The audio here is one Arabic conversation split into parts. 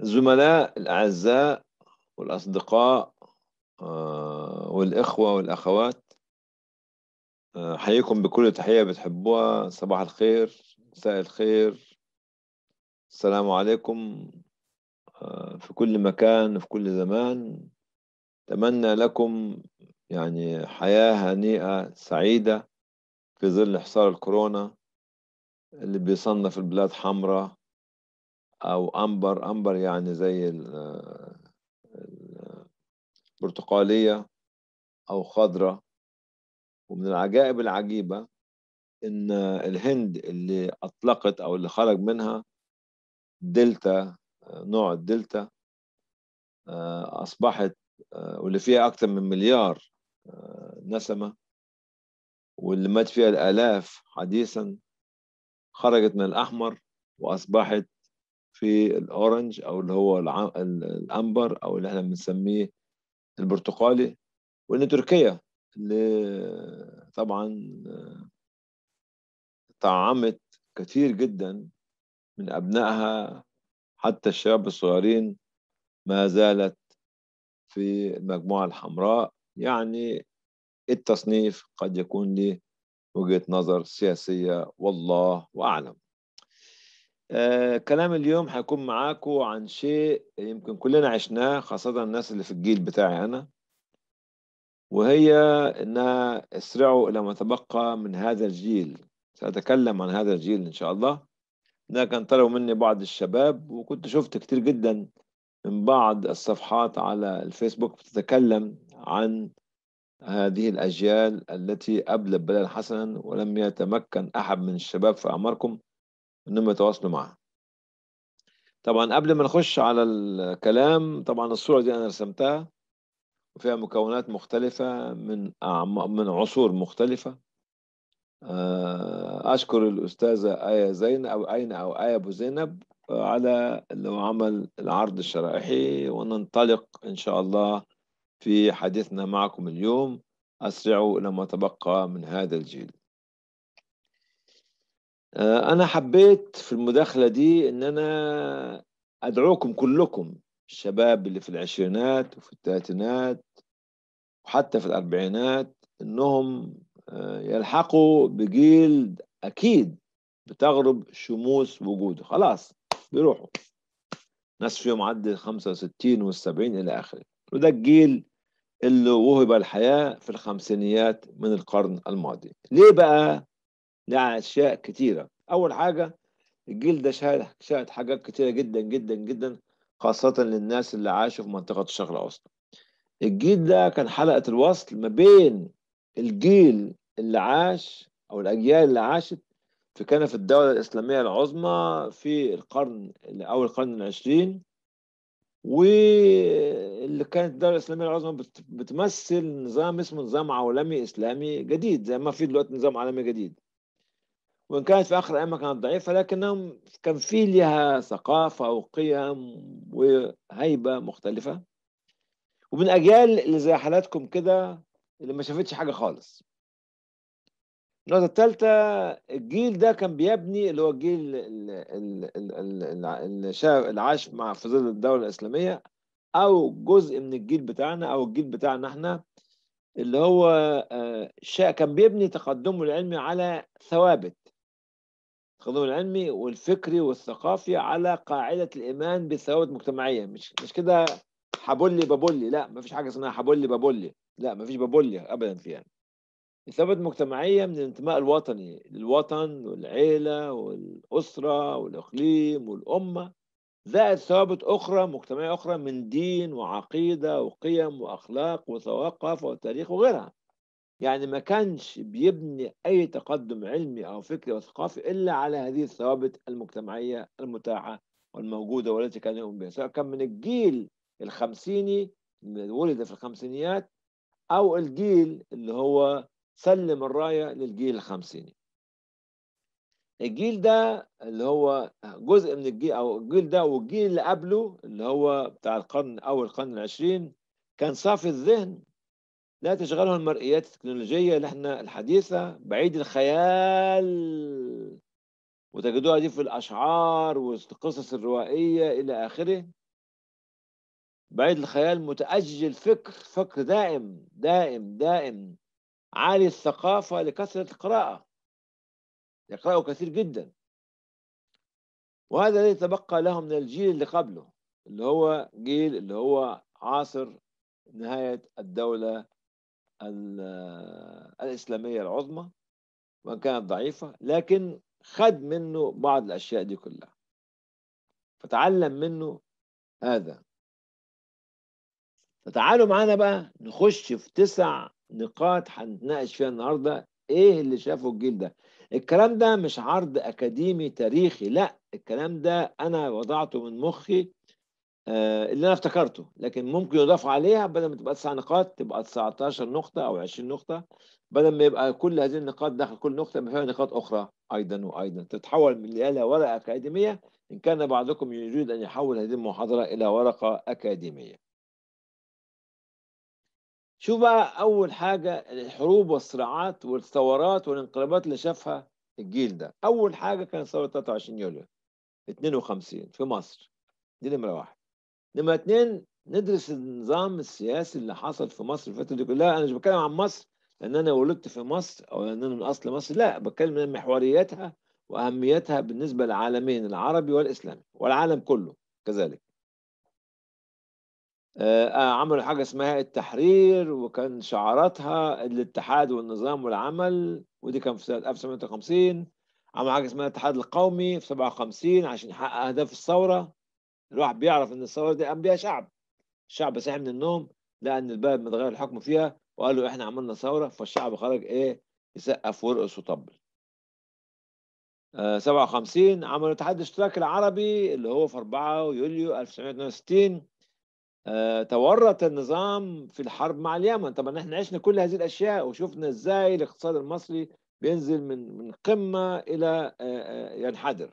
زملاء الأعزاء والأصدقاء آه، والإخوة والأخوات آه، حيكم بكل تحية بتحبوها صباح الخير مساء الخير السلام عليكم آه، في كل مكان وفي كل زمان أتمنى لكم يعني حياة هنيئة سعيدة في ظل حصار الكورونا اللي بيصنف البلاد حمراء او امبر امبر يعني زي البرتقاليه او خضراء ومن العجائب العجيبه ان الهند اللي اطلقت او اللي خرج منها دلتا نوع الدلتا اصبحت واللي فيها اكثر من مليار نسمه واللي مات فيها الالاف حديثا خرجت من الاحمر واصبحت في الاورنج او اللي هو الامبر او اللي احنا بنسميه البرتقالي وان تركيا اللي طبعا طعمت كثير جدا من ابنائها حتى الشباب الصغيرين ما زالت في المجموعه الحمراء يعني التصنيف قد يكون لي وجهه نظر سياسيه والله اعلم آه كلام اليوم هيكون معاكم عن شيء يمكن كلنا عشناه خاصة الناس اللي في الجيل بتاعي أنا وهي أنها اسرعوا إلى ما تبقى من هذا الجيل سأتكلم عن هذا الجيل إن شاء الله ده كان طلبوا مني بعض الشباب وكنت شفت كتير جدا من بعض الصفحات على الفيسبوك بتتكلم عن هذه الأجيال التي أبلت بلال حسنا ولم يتمكن أحد من الشباب في أعماركم انهم يتواصلوا معها طبعا قبل ما نخش على الكلام طبعا الصورة دي أنا رسمتها وفيها مكونات مختلفة من من عصور مختلفة آه، أشكر الأستاذة آية زينب أو أين أو آية أبو زينب آه، على اللي هو عمل العرض الشرائحي وننطلق إن شاء الله في حديثنا معكم اليوم أسرعوا إلى ما تبقى من هذا الجيل آه، انا حبيت في المداخله دي ان انا ادعوكم كلكم الشباب اللي في العشرينات وفي الثلاثينات وحتى في الاربعينات انهم آه، يلحقوا بجيل اكيد بتغرب شموس وجوده خلاص بيروحوا ناس فيهم عدت 65 وال 70 الى اخره وده الجيل اللي وهب الحياه في الخمسينيات من القرن الماضي ليه بقى لأشياء كتيرة أول حاجة الجيل ده شهد شهد حاجات كتيرة جدا جدا جدا خاصة للناس اللي عاشوا في منطقة الشرق الأوسط الجيل ده كان حلقة الوصل ما بين الجيل اللي عاش أو الأجيال اللي عاشت في كان في الدولة الإسلامية العظمى في القرن أول القرن العشرين واللي كانت الدولة الإسلامية العظمى بتمثل نظام اسمه نظام عالمي إسلامي جديد زي ما في دلوقتي نظام عالمي جديد وان كانت في اخر الايام كانت ضعيفه لكنهم كان في لها ثقافه وقيم وهيبه مختلفه ومن اجيال اللي زي حالاتكم كده اللي ما شافتش حاجه خالص النقطة الثالثة الجيل ده كان بيبني اللي هو الجيل اللي عاش مع في ظل الدولة الإسلامية أو جزء من الجيل بتاعنا أو الجيل بتاعنا إحنا اللي هو آه، كان بيبني تقدمه العلمي على ثوابت القانون العلمي والفكري والثقافي على قاعدة الإيمان بالثوابت المجتمعية مش مش كده حبولي بابولي لا ما فيش حاجة اسمها حبولي بابولي لا ما فيش بابولي أبدا فيها الثوابت المجتمعية من الانتماء الوطني للوطن والعيلة والأسرة والإقليم والأمة زائد ثوابت أخرى مجتمعية أخرى من دين وعقيدة وقيم وأخلاق وثقافة وتاريخ وغيرها يعني ما كانش بيبني أي تقدم علمي أو فكري أو ثقافي إلا على هذه الثوابت المجتمعية المتاحة والموجودة والتي كان يؤمن بها سواء كان من الجيل الخمسيني ولد في الخمسينيات أو الجيل اللي هو سلم الراية للجيل الخمسيني الجيل ده اللي هو جزء من الجيل أو الجيل ده والجيل اللي قبله اللي هو بتاع القرن أول القرن العشرين كان صافي الذهن لا تشغله المرئيات التكنولوجية نحن الحديثة بعيد الخيال وتجدوها دي في الأشعار والقصص الروائية إلى آخره بعيد الخيال متأجل الفكر فكر دائم دائم دائم عالي الثقافة لكثرة القراءة يقرأوا كثير جدا وهذا الذي تبقى لهم من الجيل اللي قبله اللي هو جيل اللي هو عاصر نهاية الدولة الإسلامية العظمى وإن كانت ضعيفة لكن خد منه بعض الأشياء دي كلها فتعلم منه هذا فتعالوا معانا بقى نخش في تسع نقاط هنتناقش فيها النهارده ايه اللي شافه الجيل ده الكلام ده مش عرض اكاديمي تاريخي لا الكلام ده انا وضعته من مخي آه، اللي انا افتكرته لكن ممكن يضاف عليها بدل ما تبقى تسع نقاط تبقى 19 نقطه او 20 نقطه بدل ما يبقى كل هذه النقاط داخل كل نقطه فيها نقاط اخرى ايضا وايضا تتحول من الى ورقه اكاديميه ان كان بعضكم يريد ان يحول هذه المحاضره الى ورقه اكاديميه شوف بقى اول حاجه الحروب والصراعات والثورات والانقلابات اللي شافها الجيل ده اول حاجه كانت ثوره 23 يوليو 52 في مصر دي نمره واحد نمرة اتنين ندرس النظام السياسي اللي حصل في مصر الفترة دي كلها أنا مش بتكلم عن مصر لأن أنا ولدت في مصر أو لأن أنا من أصل مصر لا بتكلم عن محورياتها وأهميتها بالنسبة للعالمين العربي والإسلامي والعالم كله كذلك آه، آه، عملوا حاجة اسمها التحرير وكان شعاراتها الاتحاد والنظام والعمل ودي كان في سنة 1950 عملوا حاجة اسمها الاتحاد القومي في 57 عشان يحقق أهداف الثورة الواحد بيعرف ان الثوره دي قام بيها شعب الشعب صحي من النوم لقى ان البلد متغير الحكم فيها وقالوا احنا عملنا ثوره فالشعب خرج ايه يسقف ويرقص وطبل آه 57 عملوا اتحاد الاشتراك العربي اللي هو في 4 يوليو 1962 آه تورط النظام في الحرب مع اليمن طبعا احنا عشنا كل هذه الاشياء وشفنا ازاي الاقتصاد المصري بينزل من من قمه الى آه, آه، ينحدر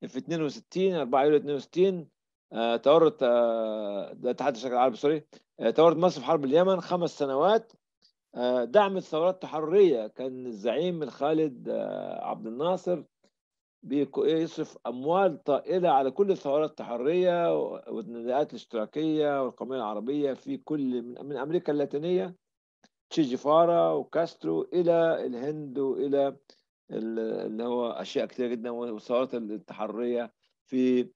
في 62 4 يوليو 62 آه، تورط آه، اتحاد آه الشرق العربي سوري آه، تورط مصر في حرب اليمن خمس سنوات دعمت ثورات تحررية كان الزعيم الخالد عبد الناصر بيصرف أموال طائلة على كل الثورات التحررية والنداءات الاشتراكية والقومية العربية في كل من أمريكا اللاتينية تشي جيفارا وكاسترو إلى الهند وإلى اللي هو اشياء كتير جدا وثورات التحرريه في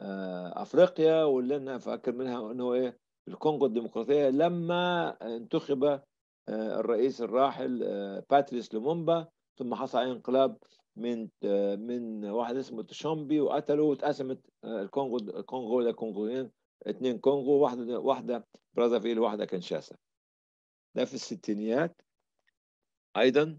آه، افريقيا واللي انا فاكر منها ان هو ايه الكونغو الديمقراطيه لما انتخب آه، الرئيس الراحل آه، باتريس لومومبا ثم حصل عليه انقلاب من من واحد اسمه تشومبي وقتله واتقسمت الكونغو الكونغو لكونغوين اثنين كونغو واحده واحده برازافيل واحده كانشاسا ده في الستينيات ايضا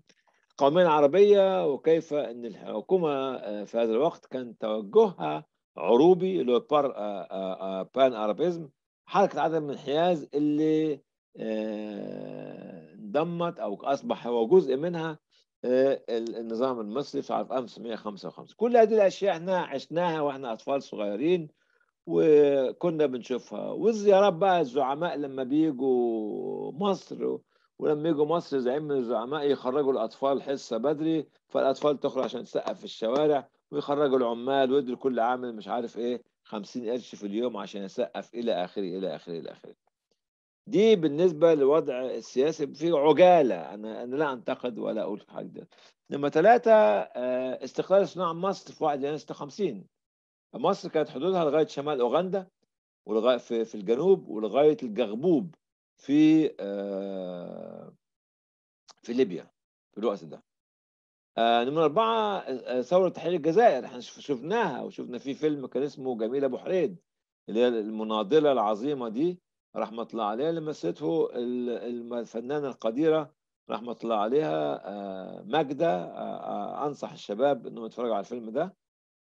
القومية العربية وكيف أن الحكومة آه، في هذا الوقت كان توجهها عروبي اللي هو آه، آه، بان أرابيزم حركة عدم الانحياز اللي انضمت أو أصبح هو جزء منها النظام المصري في عام 1955 كل هذه الأشياء احنا عشناها واحنا أطفال صغيرين وكنا بنشوفها والزيارات بقى الزعماء لما بيجوا مصر ولما يجوا مصر زعيم من الزعماء يخرجوا الأطفال حصة بدري فالأطفال تخرج عشان تسقف في الشوارع ويخرجوا العمال ويدوا كل عامل مش عارف إيه 50 قرش في اليوم عشان يسقف إلى آخره إلى آخره إلى آخره دي بالنسبة للوضع السياسي في عجالة أنا, أنا لا أنتقد ولا أقول حاجة نمرة ثلاثة آه، استقلال صناع مصر في 1 يناير 56 مصر كانت حدودها لغاية شمال أوغندا ولغاية في الجنوب ولغاية الجغبوب في آه، في ليبيا في الوقت ده آه، نمرة أربعة آه، ثورة تحرير الجزائر احنا شفناها وشفنا في فيلم كان اسمه جميلة أبو حريد اللي هي المناضلة العظيمة دي رحمة الله عليها اللي مثلته الفنانة القديرة رحمة الله عليها ماجدة أنصح الشباب إنهم يتفرجوا على الفيلم ده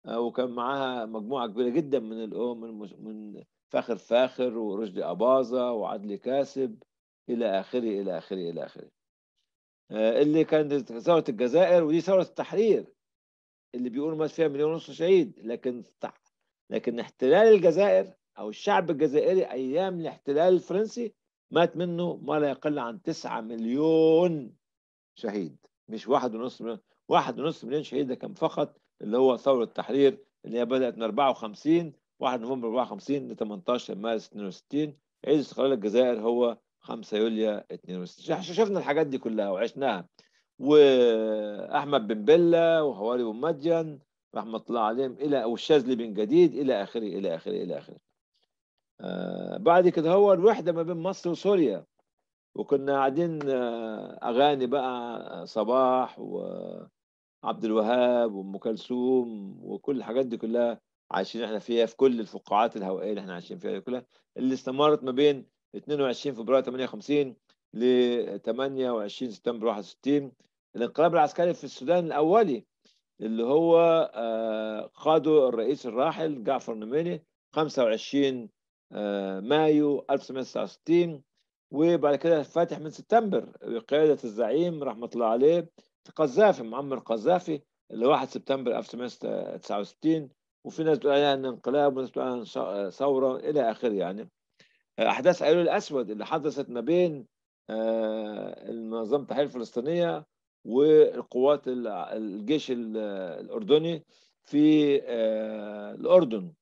وكان معاها مجموعة كبيرة جدا من من فاخر فاخر ورشدي أباظة وعدلي كاسب إلى آخره إلى آخره إلى آخره آه، اللي كانت ثورة الجزائر ودي ثورة التحرير اللي بيقولوا مات فيها مليون ونص شهيد لكن لكن احتلال الجزائر أو الشعب الجزائري أيام الاحتلال الفرنسي مات منه ما لا يقل عن 9 مليون شهيد مش واحد ونص مليون واحد ونص مليون شهيد ده كان فقط اللي هو ثورة التحرير اللي هي بدأت من 54 1 نوفمبر 54 ل 18 مارس 62 عيد استقلال الجزائر هو 5 يوليو 62 شفنا الحاجات دي كلها وعشناها واحمد بن بله وهواري بن مدين رحمه الله عليهم الى والشاذلي بن جديد الى اخره الى اخره الى اخره آه بعد كده هو الوحده ما بين مصر وسوريا وكنا قاعدين آه اغاني بقى آه، صباح وعبد الوهاب وام كلثوم وكل الحاجات دي كلها عايشين احنا فيها في كل الفقاعات الهوائيه اللي احنا عايشين فيها كلها اللي استمرت ما بين 22 فبراير 58 ل 28 سبتمبر 61 الانقلاب العسكري في السودان الاولي اللي هو آه، قاده الرئيس الراحل جعفر نميني 25 آه، مايو 1969 وبعد كده فاتح من سبتمبر بقيادة الزعيم رحمة الله عليه قذافي معمر قذافي اللي 1 سبتمبر 1969 وفي ناس بتقول عليها انقلاب وناس بتقول عليها آه، ثوره الى اخره يعني آه، احداث ايلول الاسود اللي حدثت ما بين آه، منظمه التحرير الفلسطينيه والقوات الجيش الاردني في الاردن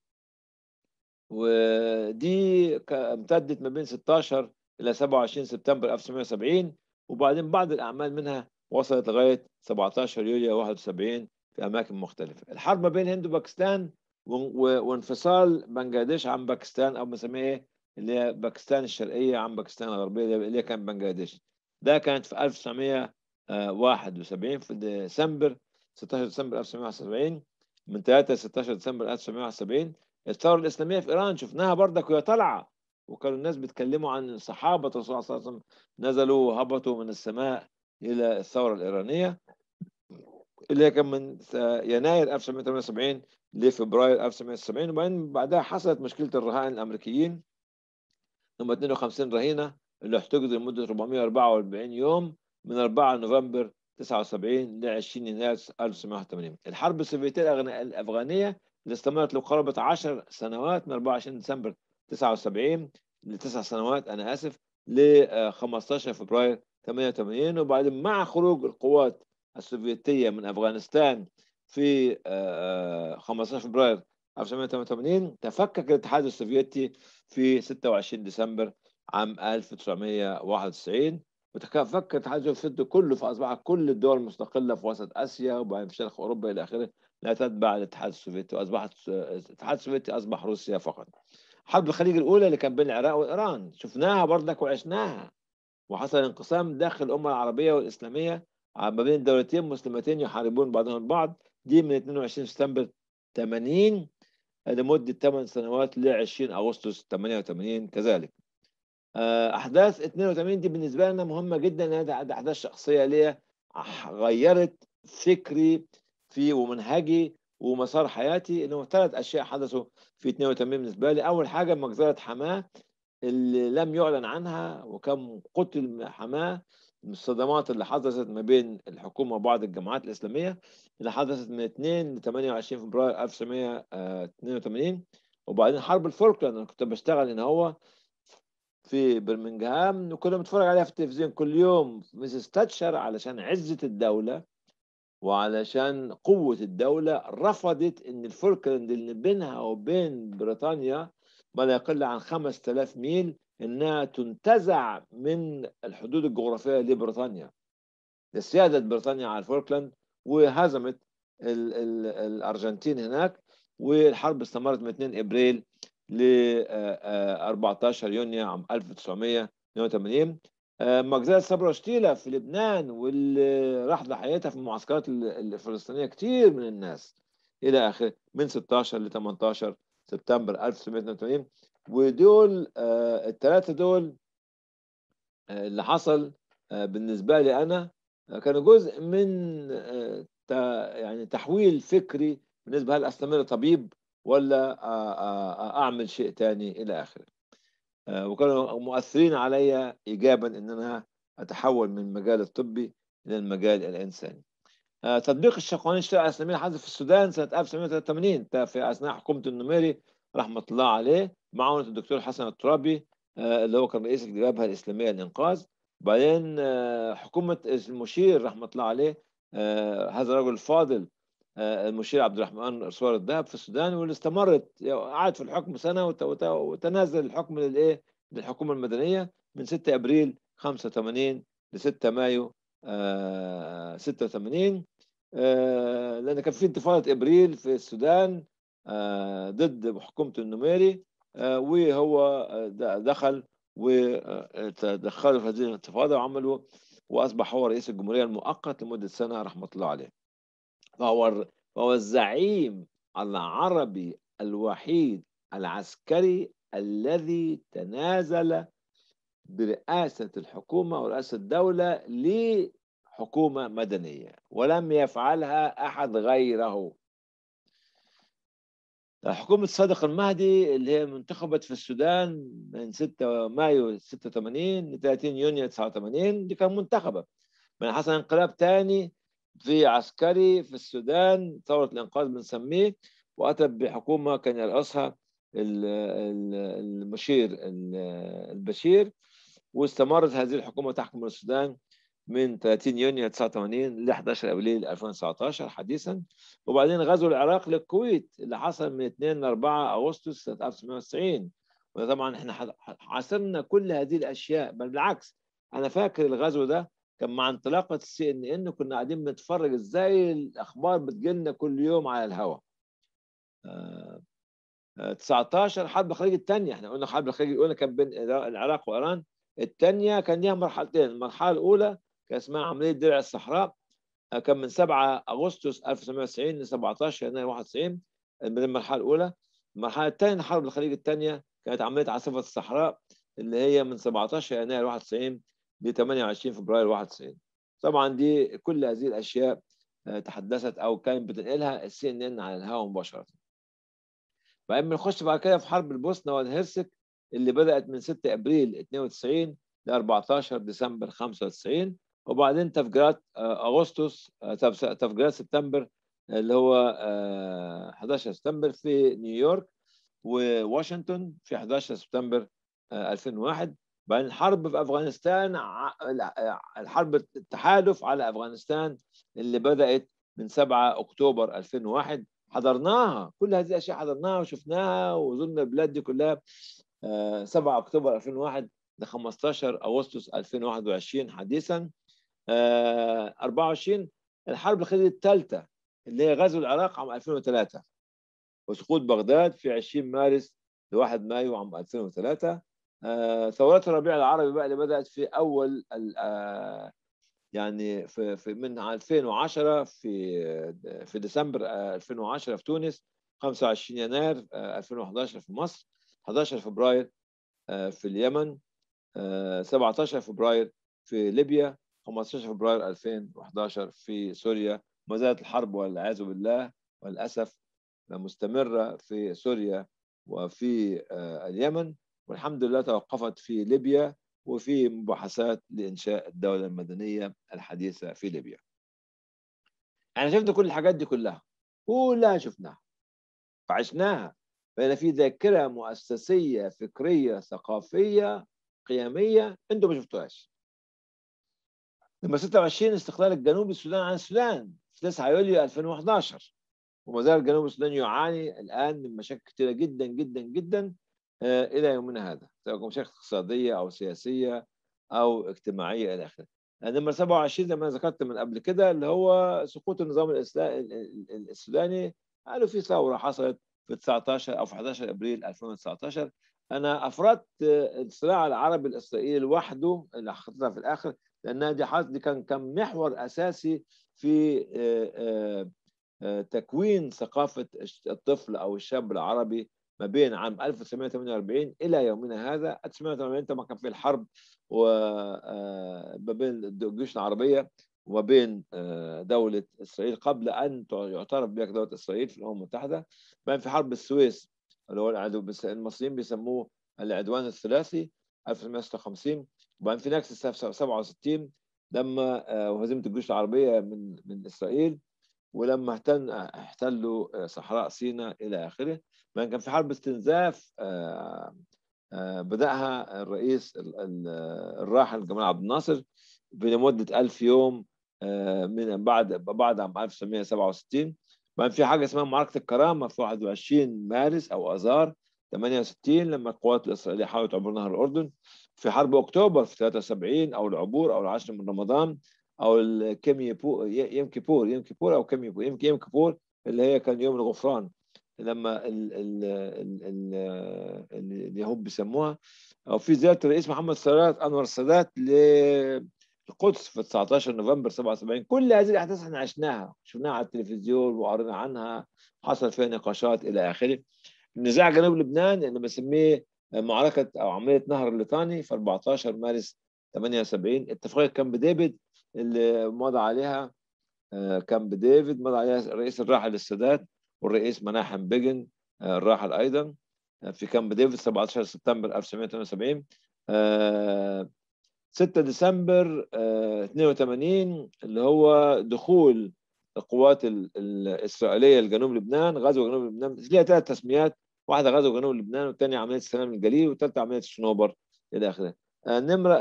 ودي امتدت ما بين 16 الى 27 سبتمبر 1970 وبعدين بعض الاعمال منها وصلت لغايه 17 يوليو 71 في أماكن مختلفة الحرب ما بين الهند وباكستان وانفصال بنجلاديش عن باكستان أو بنسميها إيه اللي هي باكستان الشرقية عن باكستان الغربية اللي هي كانت بنجلاديش ده كانت في 1971 في ديسمبر 16 ديسمبر 1971 من 3 ل 16 ديسمبر 1971 الثورة الإسلامية في إيران شفناها بردك وهي طالعة وكانوا الناس بيتكلموا عن صحابة الرسول صلى الله عليه وسلم نزلوا وهبطوا من السماء إلى الثورة الإيرانية اللي هي كان من يناير 1978 لفبراير 1970 وبعدين بعدها حصلت مشكله الرهائن الامريكيين هم 52 رهينه اللي احتجزوا لمده 444 يوم من 4 نوفمبر 79 ل 20 يناير 1980 الحرب السوفيتيه الافغانيه اللي استمرت لقرابه 10 سنوات من 24 ديسمبر 79 لتسع سنوات انا اسف ل 15 آه، فبراير 88 وبعدين مع خروج القوات السوفيتيه من افغانستان في 15 آه، آه، فبراير 1988 تفكك الاتحاد السوفيتي في 26 ديسمبر عام 1991 وتفكك الاتحاد السوفيتي كله فاصبحت كل الدول المستقله في وسط اسيا وبعدين في شرق اوروبا الى اخره لا تتبع الاتحاد السوفيتي واصبحت آه، الاتحاد السوفيتي اصبح روسيا فقط. حرب الخليج الاولى اللي كان بين العراق وايران شفناها برضك وعشناها وحصل انقسام داخل الامه العربيه والاسلاميه آه، ما بين دولتين مسلمتين يحاربون بعضهم البعض دي من 22 سبتمبر 80 لمدة 8 سنوات ل 20 أغسطس 88 كذلك آه، أحداث 82 دي بالنسبة لنا مهمة جدا لأنها أحداث شخصية ليا غيرت فكري في ومنهجي ومسار حياتي انه ثلاث اشياء حدثوا في 82 بالنسبه لي اول حاجه مجزره حماه اللي لم يعلن عنها وكم قتل حماه من الصدمات اللي حدثت ما بين الحكومة وبعض الجماعات الإسلامية اللي حدثت من 2 ل 28 فبراير 1982 آه، وبعدين حرب الفوركلاند أنا كنت بشتغل هنا هو في برمنجهام وكنا بنتفرج عليها في التلفزيون كل يوم ميسيس تاتشر علشان عزة الدولة وعلشان قوة الدولة رفضت إن الفوركلاند اللي بينها وبين بريطانيا ما لا يقل عن 5000 ميل انها تنتزع من الحدود الجغرافيه لبريطانيا لسياده بريطانيا على الفولكلاند وهزمت الـ الـ الارجنتين هناك والحرب استمرت من 2 ابريل ل 14 آه، آه، يونيو عام 1982 مجزرة صبرا شتيلة في لبنان واللي راح ضحيتها في المعسكرات الفلسطينية كتير من الناس إلى آخره من 16 ل 18 سبتمبر 1982 ودول آه، الثلاثه دول آه، اللي حصل آه، بالنسبه لي انا كانوا جزء من يعني تحويل فكري بالنسبه هل استمر طبيب ولا اعمل شيء تاني الى اخره وكانوا مؤثرين عليا ايجابا ان انا اتحول من المجال الطبي الى المجال الانساني تطبيق الشقوانين الشرعيه الاسلاميه حدث في السودان سنه 1983 في اثناء حكومه النميري رحمه الله عليه معاونه الدكتور حسن الترابي آه، اللي هو كان رئيس الجبهه الاسلاميه للانقاذ بعدين آه، حكومه المشير رحمه الله عليه آه، هذا الرجل الفاضل المشير عبد الرحمن صور الذهب في السودان واللي استمرت قعد في الحكم سنه وتنازل الحكم للايه؟ للحكومه المدنيه من 6 ابريل 85 ل 6 مايو 86 لان كان في انتفاضه ابريل في السودان آه، ضد حكومة النميري آه، وهو آه، دخل وتدخلوا في هذه الانتفاضة وعملوا وأصبح هو رئيس الجمهورية المؤقت لمدة سنة رحمة الله عليه فهو, فهو الزعيم العربي الوحيد العسكري الذي تنازل برئاسة الحكومة ورئاسة الدولة لحكومة مدنية ولم يفعلها أحد غيره حكومة صادق المهدي اللي هي انتخبت في السودان من 6 مايو 86 ل 30 يونيو 89 دي كان منتخبة من حصل انقلاب ثاني في عسكري في السودان ثورة الإنقاذ بنسميه وأتى بحكومة كان يرأسها المشير البشير واستمرت هذه الحكومة تحكم السودان من 30 يونيو 89 ل 11 ابريل 2019 حديثا وبعدين غزو العراق للكويت اللي حصل من 2 ل 4 اغسطس 1990 وطبعا احنا حاصرنا كل هذه الاشياء بل بالعكس انا فاكر الغزو ده كان مع انطلاقه السي ان ان كنا قاعدين بنتفرج ازاي الاخبار بتجيلنا كل يوم على الهواء 19 آه، آه، حرب الخليج الثانيه احنا قلنا حرب الخليج الاولى كان بين العراق وايران الثانيه كان ليها مرحلتين المرحله الاولى كان اسمها عمليه درع الصحراء آه، كان من 7 اغسطس 1990 ل 17 يناير 91 آه، المرحله الاولى المرحله الثانيه حرب الخليج الثانيه كانت عمليه عاصفه الصحراء اللي هي من 17 يناير 91 ل 28 فبراير 91 طبعا دي كل هذه الاشياء آه، تحدثت او كانت بتنقلها السي ان ان على الهواء مباشره بعدين بنخش بعد كده في حرب البوسنه والهرسك اللي بدات من 6 ابريل 92 ل 14 ديسمبر 95 وبعدين تفجيرات آه، اغسطس آه، تفجيرات سبتمبر آه، اللي هو 11 سبتمبر في نيويورك وواشنطن في 11 سبتمبر 2001 بعدين الحرب في افغانستان الحرب التحالف على افغانستان اللي بدات من 7 اكتوبر 2001 حضرناها كل هذه الاشياء حضرناها وشفناها وزرنا البلاد دي كلها 7 اكتوبر 2001 ل 15 اغسطس 2021 حديثا 24 آه، الحرب الخليجيه الثالثه اللي هي غزو العراق عام 2003 وسقوط بغداد في 20 مارس ل 1 مايو عام 2003 آه، ثورات الربيع العربي بقى اللي بدات في اول آه، يعني في, في من 2010 في في ديسمبر 2010 في تونس 25 يناير 2011 في مصر 11 فبراير في اليمن 17 فبراير في ليبيا 15 فبراير 2011 في سوريا ما زالت الحرب والعياذ بالله والأسف مستمرة في سوريا وفي آه، اليمن والحمد لله توقفت في ليبيا وفي مباحثات لإنشاء الدولة المدنية الحديثة في ليبيا احنا شفنا كل الحاجات دي كلها كلها شفناها وعشناها فإن في ذاكرة مؤسسية فكرية ثقافية قيمية أنتم ما شفتوهاش لما 26 استقلال الجنوب السودان عن السودان في 9 يوليو 2011 وما زال الجنوب السوداني يعاني الان من مشاكل كثيره جدا جدا جدا آه، الى يومنا هذا سواء مشاكل اقتصاديه او سياسيه او اجتماعيه الى اخره. آه، نمرة 27 زي ما ذكرت من قبل كده اللي هو سقوط النظام السوداني قالوا في ثوره حصلت في 19 او في 11 ابريل 2019 انا افردت آه، الصراع العربي الاسرائيلي لوحده اللي حطيتها في الاخر لانها دي دي كان كان محور اساسي في تكوين ثقافه الطفل او الشاب العربي ما بين عام 1948 الى يومنا هذا 1948 طبعا كان في الحرب وما بين الجيوش العربيه وما بين دولة إسرائيل قبل أن يعترف بها كدولة إسرائيل في الأمم المتحدة بين في حرب السويس اللي هو المصريين بيسموه العدوان الثلاثي 1956 وبعدين في نكسس سنه 67 لما آه، وهزيمه الجيوش العربيه من من اسرائيل ولما احتل احتلوا آه، صحراء سيناء الى اخره بعدين كان في حرب استنزاف آه، بداها الرئيس الراحل جمال عبد الناصر لمده 1000 يوم من بعد بعد عام 1967 بقى في حاجه اسمها معركه الكرامه في 21 مارس او اذار 68 لما القوات الإسرائيلية حاولت عبر نهر الأردن في حرب أكتوبر في 73 أو العبور أو العشر من رمضان أو الكم يوم كيبور يوم كيبور أو كيم يبور يم كيبور اللي هي كان يوم الغفران لما ال ال ال ال اليهود بيسموها او في زياره الرئيس محمد السادات انور السادات للقدس في 19 نوفمبر 77 كل هذه الاحداث احنا عشناها شفناها على التلفزيون وقرينا عنها حصل فيها نقاشات الى اخره نزاع جنوب لبنان انا بسميه معركه او عمليه نهر الليطاني في 14 مارس 78 اتفاقيه كامب ديفيد اللي مضى عليها آه، كامب ديفيد مضى عليها الرئيس الراحل السادات والرئيس مناحم بيجن آه، الراحل ايضا آه، في كامب ديفيد 17 سبتمبر 1978 6 ديسمبر 82 اللي هو دخول القوات الاسرائيليه لجنوب لبنان غزو جنوب لبنان ليها ثلاث تسميات واحده غزو جنوب لبنان والثانيه عمليه سلام الجليل والثالثه عمليه الشنوبر الى اخره آه، نمره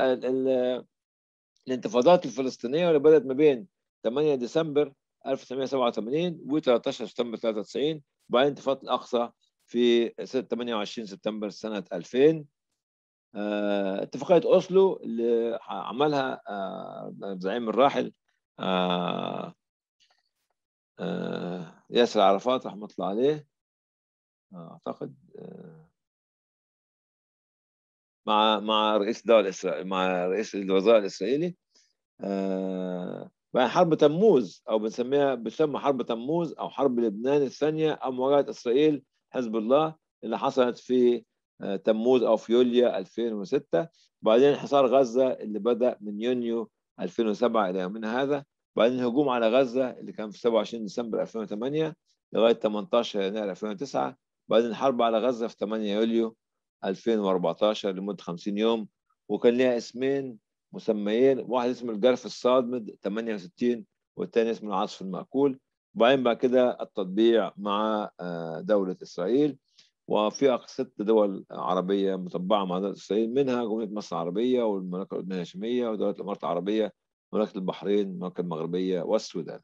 الانتفاضات الفلسطينيه اللي بدات ما بين 8 ديسمبر 1987 و 13 سبتمبر 93 وبعدين انتفاضه الاقصى في 28 سبتمبر سنه 2000 آه، اتفاقيه اوسلو اللي عملها الزعيم آه، الراحل ياسر عرفات رحمه الله عليه اعتقد آه، مع مع رئيس الدوله الاسرائيلي مع رئيس الوزراء الاسرائيلي بقى آه، حرب تموز او بنسميها بتسمى حرب تموز او حرب لبنان الثانيه او مواجهه اسرائيل حزب الله اللي حصلت في آه، تموز او في يوليو 2006 وبعدين حصار غزه اللي بدا من يونيو 2007 الى يومنا هذا وبعدين الهجوم على غزه اللي كان في 27 ديسمبر 2008 لغايه 18 يناير 2009 بعدين الحرب على غزة في 8 يوليو 2014 لمدة 50 يوم وكان لها اسمين مسميين واحد اسمه الجرف الصادمد 68 والثاني اسمه العصف المأكول وبعدين بعد كده التطبيع مع آه، دولة إسرائيل وفي ست دول عربية مطبعة مع دولة إسرائيل منها جمهورية مصر العربية والمملكة الأردنية الهاشمية ودولة الإمارات العربية مملكة البحرين المملكة المغربية والسودان.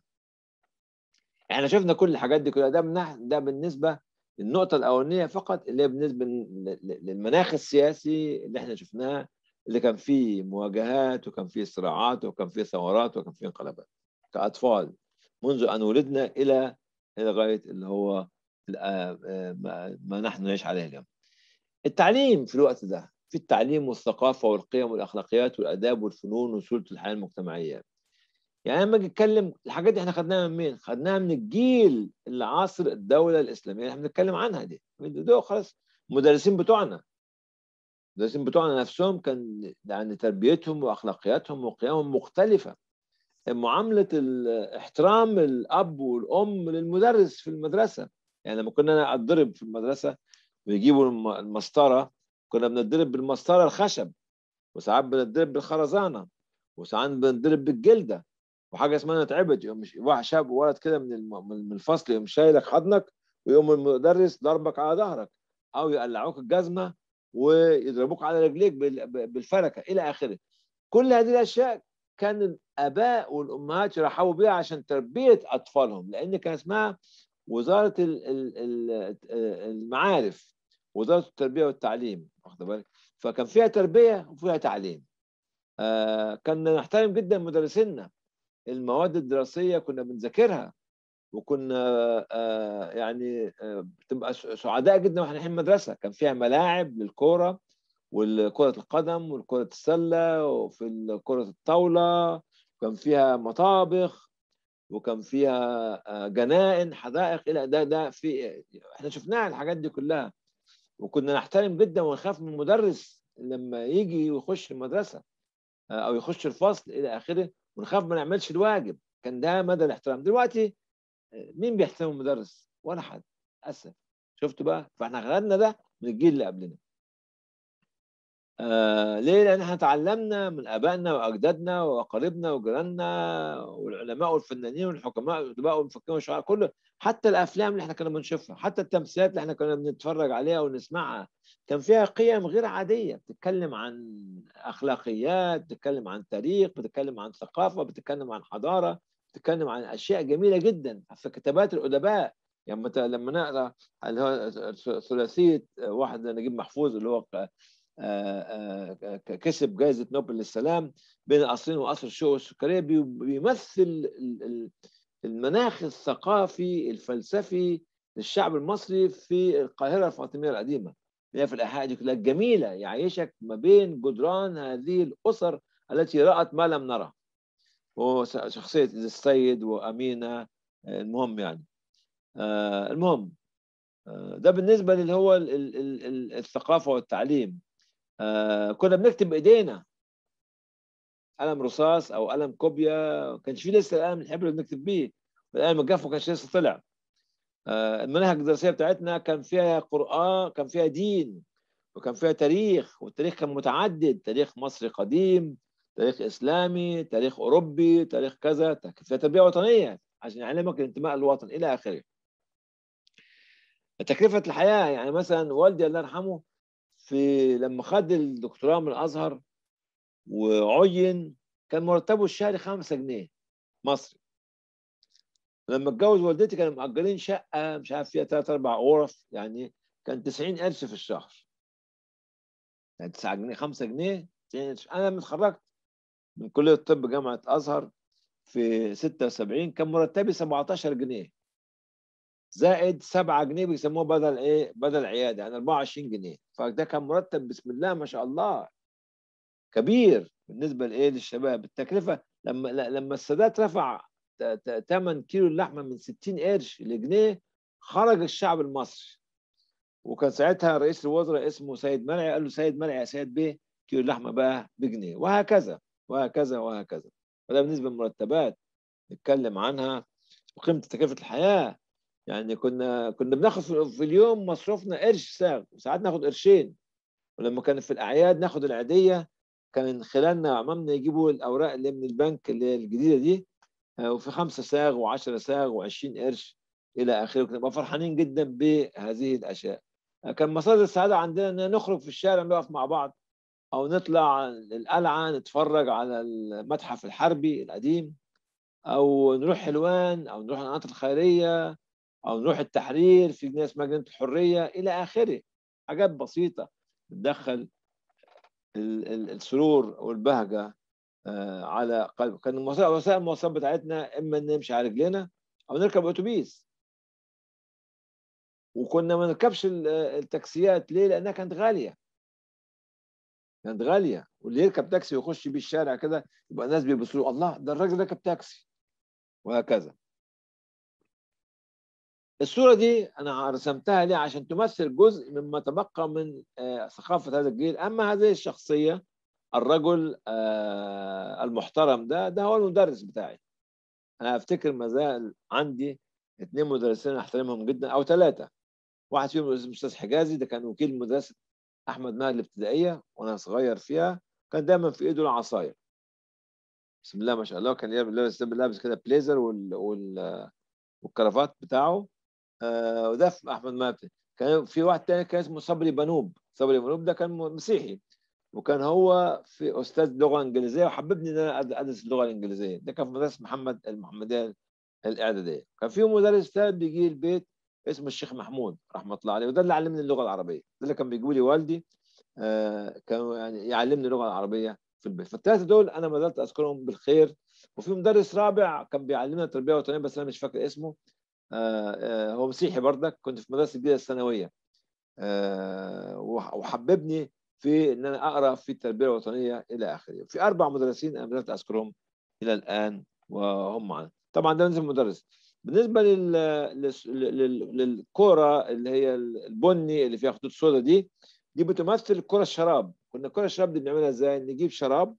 احنا شفنا كل الحاجات دي كلها ده ده بالنسبة النقطه الاولانيه فقط اللي هي بالنسبه للمناخ السياسي اللي احنا شفناه اللي كان فيه مواجهات وكان فيه صراعات وكان فيه ثورات وكان فيه انقلابات كاطفال منذ ان ولدنا الى لغايه اللي هو ما نحن نعيش عليه اليوم. التعليم في الوقت ده في التعليم والثقافه والقيم والاخلاقيات والاداب والفنون وسلطه الحياه المجتمعيه. يعني لما اجي اتكلم الحاجات دي احنا خدناها من مين؟ خدناها من الجيل اللي عاصر الدوله الاسلاميه اللي احنا بنتكلم عنها دي دول خلاص المدرسين بتوعنا المدرسين بتوعنا نفسهم كان يعني تربيتهم واخلاقياتهم وقيمهم مختلفه معامله احترام الاب والام للمدرس في المدرسه يعني لما كنا انا اتضرب في المدرسه ويجيبوا المسطره كنا بنتضرب بالمسطره الخشب وساعات بنتضرب بالخرزانه وساعات بنتضرب بالجلده وحاجه اسمها تعبت يقوم واحد شاب ولد كده من من الفصل يقوم شايلك حضنك ويقوم المدرس ضربك على ظهرك او يقلعوك الجزمه ويضربوك على رجليك بالفركه الى اخره كل هذه الاشياء كان الاباء والامهات يرحبوا بها عشان تربيه اطفالهم لان كان اسمها وزاره المعارف وزاره التربيه والتعليم واخد بالك فكان فيها تربيه وفيها تعليم آه، كنا نحترم جدا مدرسينا المواد الدراسيه كنا بنذاكرها وكنا آه، يعني آه، بتبقى سعداء جدا واحنا رايحين المدرسه كان فيها ملاعب للكوره والكرة القدم والكرة السلة وفي كرة الطاولة وكان فيها مطابخ وكان فيها آه، جنائن حدائق إلى ده ده في احنا شفناها الحاجات دي كلها وكنا نحترم جدا ونخاف من المدرس لما يجي ويخش المدرسة أو يخش الفصل إلى آخره ونخاف ما نعملش الواجب كان ده مدى الاحترام دلوقتي مين بيحترم المدرس ولا حد للاسف شفتوا بقى فاحنا غيرنا ده من الجيل اللي قبلنا آه، ليه؟ لأن احنا تعلمنا من آبائنا وأجدادنا وأقاربنا وجيراننا والعلماء والفنانين والحكماء والأدباء والمفكرين والشعراء كله حتى الأفلام اللي احنا كنا بنشوفها حتى التمثيلات اللي احنا كنا بنتفرج عليها ونسمعها كان فيها قيم غير عادية بتتكلم عن أخلاقيات بتتكلم عن تاريخ بتتكلم عن ثقافة بتتكلم عن حضارة بتتكلم عن أشياء جميلة جدا في كتابات الأدباء يعني لما نقرا اللي هو ثلاثيه واحد نجيب محفوظ اللي هو آه، آه، كسب جائزة نوبل للسلام بين العصرين وقصر الشوق السكرية بيمثل المناخ الثقافي الفلسفي للشعب المصري في القاهرة الفاطمية القديمة اللي في الأحياء دي كلها جميلة يعيشك ما بين جدران هذه الأسر التي رأت ما لم نره وشخصية السيد وأمينة آه، المهم يعني المهم ده بالنسبة اللي هو الثقافة والتعليم آه كنا بنكتب بايدينا قلم رصاص او قلم كوبيا ما كانش في لسه قلم الحبر اللي بنكتب بيه والقلم الجاف ما كانش لسه طلع آه المناهج الدراسيه بتاعتنا كان فيها قران كان فيها دين وكان فيها تاريخ والتاريخ كان متعدد تاريخ مصري قديم تاريخ اسلامي تاريخ اوروبي تاريخ كذا كان فيها تربيه وطنيه عشان يعلمك الانتماء للوطن الى اخره تكلفه الحياه يعني مثلا والدي الله يرحمه في لما خد الدكتوراه من الازهر وعين كان مرتبه الشهري 5 جنيه مصري لما اتجوز والدتي كانوا مأجرين شقة مش عارف فيها ثلاث أربع غرف يعني كان 90 قرش في الشهر يعني 9 جنيه 5 جنيه 90 أنا لما اتخرجت من كلية الطب جامعة الأزهر في 76 كان مرتبي 17 جنيه زائد 7 جنيه بيسموه بدل ايه؟ بدل عياده يعني 24 جنيه فده كان مرتب بسم الله ما شاء الله كبير بالنسبه لايه؟ للشباب التكلفه لما لما السادات رفع 8 كيلو اللحمه من 60 قرش لجنيه خرج الشعب المصري وكان ساعتها رئيس الوزراء اسمه سيد مرعي قال له سيد مرعي يا سيد بيه كيلو اللحمه بقى بجنيه وهكذا وهكذا وهكذا فده بالنسبه للمرتبات نتكلم عنها وقيمه تكلفه الحياه يعني كنا كنا بناخد في اليوم مصروفنا قرش ساغ وساعات ناخد قرشين ولما كان في الاعياد ناخد العيديه كان خلالنا عمامنا يجيبوا الاوراق اللي من البنك اللي هي الجديده دي آه، وفي خمسة ساغ و10 ساغ و20 قرش الى اخره كنا فرحانين جدا بهذه الاشياء آه، كان مصادر السعاده عندنا ان نخرج في الشارع نقف مع بعض او نطلع القلعه نتفرج على المتحف الحربي القديم او نروح حلوان او نروح القناه الخيريه او نروح التحرير في ناس مجنة الحريه الى اخره حاجات بسيطه بتدخل السرور والبهجه آه، على قلب كان وسائل المواصلات بتاعتنا اما نمشي على رجلينا او نركب اتوبيس وكنا ما نركبش التاكسيات ليه؟ لانها كانت غاليه كانت غاليه واللي يركب تاكسي ويخش بيه الشارع كده يبقى الناس بيبصوا الله ده الراجل ركب تاكسي وهكذا الصورة دي أنا رسمتها ليه عشان تمثل جزء مما تبقى من آه، ثقافة هذا الجيل أما هذه الشخصية الرجل آه، المحترم ده ده هو المدرس بتاعي أنا أفتكر ما زال عندي اثنين مدرسين أحترمهم جدا أو ثلاثة واحد فيهم الأستاذ حجازي ده كان وكيل مدرسة أحمد مهر الابتدائية وأنا صغير فيها كان دايما في إيده العصاية بسم الله ما شاء الله كان لابس لابس كده بليزر وال, وال... والكرافات بتاعه وده آه، احمد ماتي كان في واحد تاني كان اسمه صبري بنوب صبري بنوب ده كان مسيحي وكان هو في استاذ لغه انجليزيه وحببني ان انا ادرس اللغه الانجليزيه ده كان في مدرسه محمد المحمديه الاعداديه كان في مدرس ثالث بيجي البيت اسمه الشيخ محمود رحمه الله عليه وده اللي علمني اللغه العربيه ده اللي كان بيجيبوا لي والدي آه كان يعني يعلمني اللغه العربيه في البيت فالثلاثه دول انا ما زلت اذكرهم بالخير وفي مدرس رابع كان بيعلمنا تربيه وطنيه بس انا مش فاكر اسمه آه، آه، هو مسيحي بردك كنت في مدرسه جديده الثانويه آه، وحببني في ان انا اقرا في التربيه الوطنيه الى اخره في اربع مدرسين انا بدات اذكرهم الى الان وهم معنا طبعا ده بالنسبه للمدرس بالنسبه للكوره اللي هي البني اللي فيها خطوط سوداء دي دي بتمثل كره الشراب كنا كره الشراب دي بنعملها ازاي نجيب شراب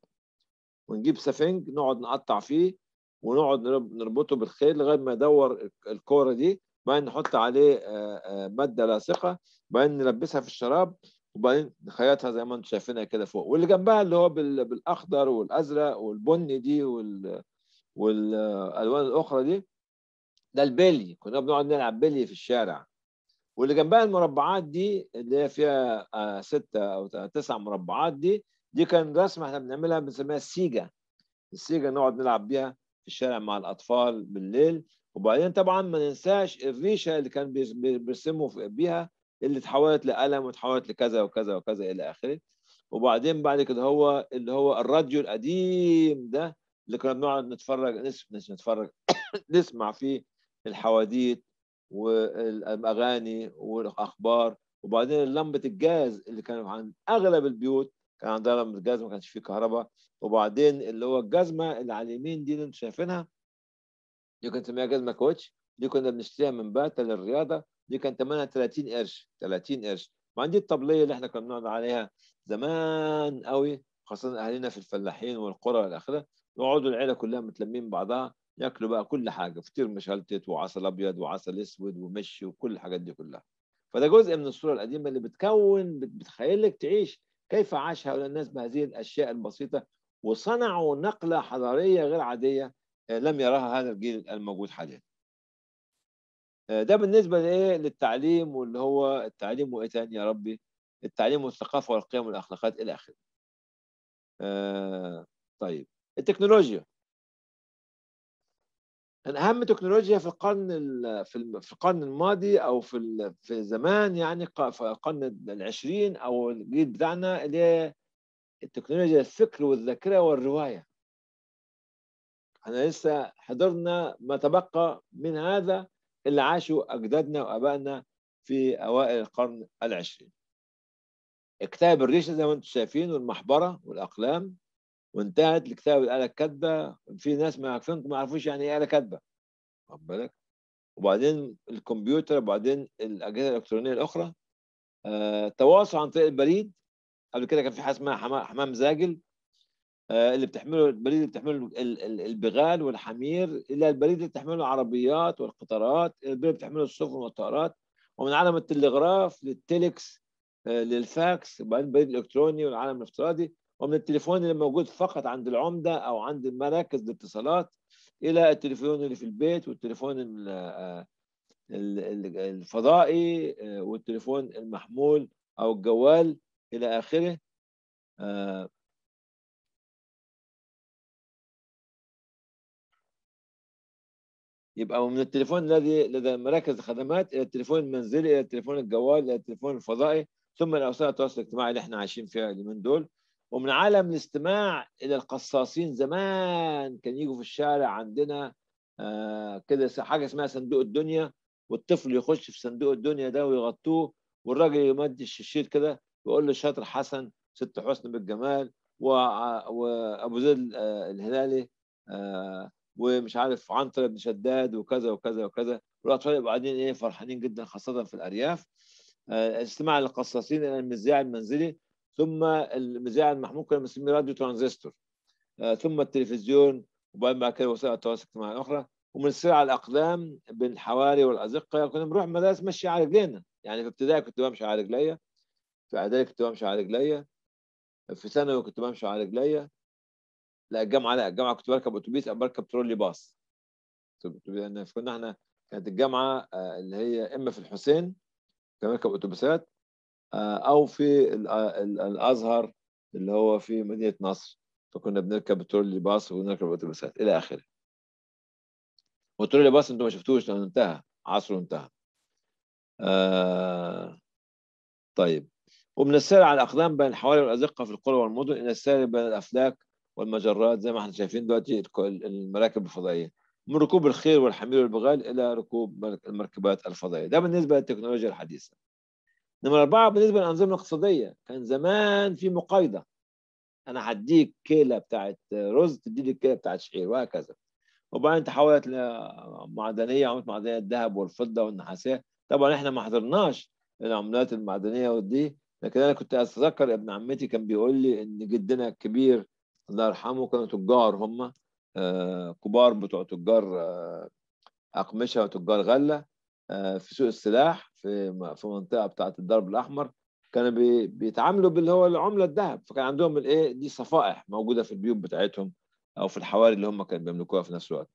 ونجيب سفنج نقعد نقطع فيه ونقعد نربطه بالخيل لغايه ما يدور الكوره دي بعدين نحط عليه آه، آه، ماده لاصقه بعدين نلبسها في الشراب وبعدين نخيطها زي ما انتم شايفينها كده فوق واللي جنبها اللي هو بالاخضر والازرق والبني دي وال... والالوان الاخرى دي ده البلي كنا بنقعد نلعب بلي في الشارع واللي جنبها المربعات دي اللي هي فيها آه، ستة او تسع مربعات دي دي كان رسمه احنا بنعملها بنسميها السيجا السيجا نقعد نلعب بيها الشارع مع الاطفال بالليل وبعدين طبعا ما ننساش الريشه اللي كان بيرسموا بيها اللي اتحولت لقلم واتحولت لكذا وكذا وكذا الى اخره وبعدين بعد كده هو اللي هو الراديو القديم ده اللي كنا بنقعد نتفرج نتفرج نسمع فيه الحواديت والاغاني والاخبار وبعدين لمبه الجاز اللي كانت عند اغلب البيوت كان عندنا رمز جزمه ما كانش فيه كهرباء وبعدين اللي هو الجزمه اللي على اليمين دي اللي انتم شايفينها دي كنت بنسميها جزمه كوتش دي كنا بنشتريها من باتا للرياضه دي كان ثمنها 30 قرش 30 قرش وعندي الطبليه اللي احنا كنا بنقعد عليها زمان قوي خاصه اهالينا في الفلاحين والقرى والى اخره يقعدوا العيله كلها متلمين بعضها ياكلوا بقى كل حاجه فطير مشلتت وعسل ابيض وعسل اسود ومشي وكل الحاجات دي كلها فده جزء من الصوره القديمه اللي بتكون بتخيلك تعيش كيف عاش هؤلاء الناس بهذه الأشياء البسيطة وصنعوا نقلة حضارية غير عادية آه، لم يراها هذا الجيل الموجود حاليا آه، ده بالنسبة لإيه للتعليم واللي هو التعليم وإيه ثاني يا ربي التعليم والثقافة والقيم والأخلاقات إلى آخره آه، طيب التكنولوجيا ان اهم تكنولوجيا في القرن في في القرن الماضي او في في زمان يعني في القرن العشرين او الجيل بتاعنا اللي هي التكنولوجيا الفكر والذاكره والروايه احنا لسه حضرنا ما تبقى من هذا اللي عاشوا اجدادنا وابائنا في اوائل القرن العشرين كتاب الريشه زي ما انتم شايفين والمحبره والاقلام وانتهت لكتاب الاله الكاتبه في ناس ما عارفين ما يعرفوش يعني ايه اله كاتبه واخد بالك وبعدين الكمبيوتر وبعدين الاجهزه الالكترونيه الاخرى آه، تواصل عن طريق البريد قبل كده كان في حاجه اسمها حمام زاجل آه، اللي بتحمله البريد اللي بتحمله البغال والحمير الى البريد اللي بتحمله العربيات والقطارات البريد اللي بتحمله السفن والطائرات ومن عالم التلغراف للتلكس آه، للفاكس وبعدين البريد الالكتروني والعالم الافتراضي ومن التليفون اللي موجود فقط عند العمدة أو عند مراكز الاتصالات إلى التليفون اللي في البيت والتليفون آه، الفضائي آه، والتليفون المحمول أو الجوال إلى آخره آه، يبقى من التليفون الذي لدى مراكز الخدمات الى التليفون المنزلي الى التليفون الجوال الى التليفون الفضائي ثم الأوساط التواصل الاجتماعي اللي احنا عايشين فيها اليومين دول ومن عالم الاستماع الى القصاصين زمان كان يجوا في الشارع عندنا آه، كده حاجه اسمها صندوق الدنيا والطفل يخش في صندوق الدنيا ده ويغطوه والراجل يمد الشيشير كده ويقول له شاطر حسن ست حسن بالجمال وابو زيد آه، الهلالي آه، ومش عارف عنتر بن شداد وكذا وكذا وكذا والاطفال يبقوا قاعدين ايه فرحانين جدا خاصه في الارياف الاستماع للقصاصين المذياع المنزلي ثم المذاعه المحمول كنا بنسميه راديو ترانزستور آه، ثم التلفزيون وبعدين بعد كده وسائل التواصل الاجتماعي الاخرى ومن على الاقدام بالحواري والازقه يعني كنا بنروح مدارس مشي على رجلينا يعني في ابتدائي كنت بمشي على رجليا في اعدادي كنت بمشي على رجليا في ثانوي كنت بمشي على رجليا لا الجامعه لا الجامعه كنت بركب اتوبيس او بركب ترولي باص كنا احنا كانت الجامعه آه، اللي هي اما في الحسين كان بركب اتوبيسات آه، او في آه، الازهر اللي هو في مدينه نصر فكنا بنركب الترولي باص ونركب اتوبيسات الى اخره وترولي باص انتم ما شفتوش لانه انتهى عصره انتهى آه طيب ومن السير على الاقدام بين الحواري والازقه في القرى والمدن الى السير بين الافلاك والمجرات زي ما احنا شايفين دلوقتي المراكب الفضائيه من ركوب الخيل والحمير والبغال الى ركوب المركبات الفضائيه ده بالنسبه للتكنولوجيا الحديثه نمرة أربعة بالنسبة للأنظمة الاقتصادية كان زمان في مقايضة أنا هديك كيلة بتاعت رز لي الكيلة بتاعت شعير وهكذا وبعدين تحولت لمعدنية عملة معدنية الذهب والفضة والنحاسية طبعا احنا ما حضرناش العملات المعدنية ودي لكن أنا كنت أتذكر ابن عمتي كان بيقول لي إن جدنا الكبير الله يرحمه كانوا تجار هم آه، كبار بتوع تجار آه، أقمشة وتجار غلة آه، في سوق السلاح في في منطقه بتاعه الدرب الاحمر كانوا بيتعاملوا باللي هو العمله الذهب فكان عندهم الايه دي صفائح موجوده في البيوت بتاعتهم او في الحواري اللي هم كانوا بيملكوها في نفس الوقت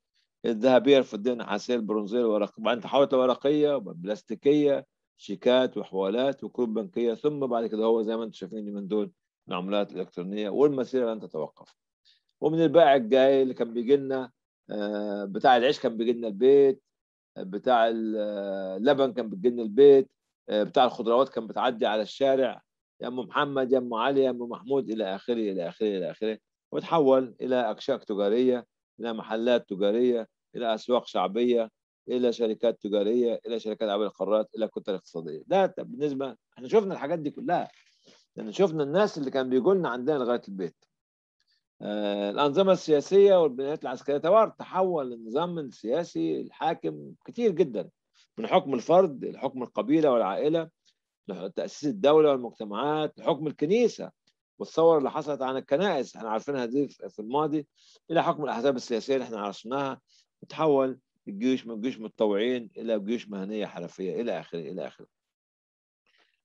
الذهبيه الفضيه النحاسيه البرونزيه الورقيه بعدين تحولت ورقيه وبلاستيكيه شيكات وحوالات وكروب بنكيه ثم بعد كده هو زي ما انتم شايفين من دول العملات الالكترونيه والمسيره لن تتوقف ومن البائع الجاي اللي كان بيجي لنا آه، بتاع العيش كان بيجي لنا البيت بتاع اللبن كان بتجن البيت بتاع الخضروات كان بتعدي على الشارع يا ام محمد يا ام علي يا ام محمود الى اخره الى اخره الى اخره وتحول الى اكشاك تجاريه الى محلات تجاريه الى اسواق شعبيه الى شركات تجاريه الى شركات عبر القارات الى كتل اقتصاديه ده بالنسبه احنا شفنا الحاجات دي كلها لان شفنا الناس اللي كان بيجوا لنا عندنا لغايه البيت آه، الأنظمة السياسية والبنايات العسكرية تبار تحول النظام السياسي الحاكم كتير جدا من حكم الفرد لحكم القبيلة والعائلة تأسيس الدولة والمجتمعات لحكم الكنيسة والثورة اللي حصلت عن الكنائس احنا عارفينها دي في الماضي إلى حكم الأحزاب السياسية اللي احنا عرفناها وتحول الجيوش من جيوش متطوعين إلى جيوش مهنية حرفية إلى آخره إلى آخره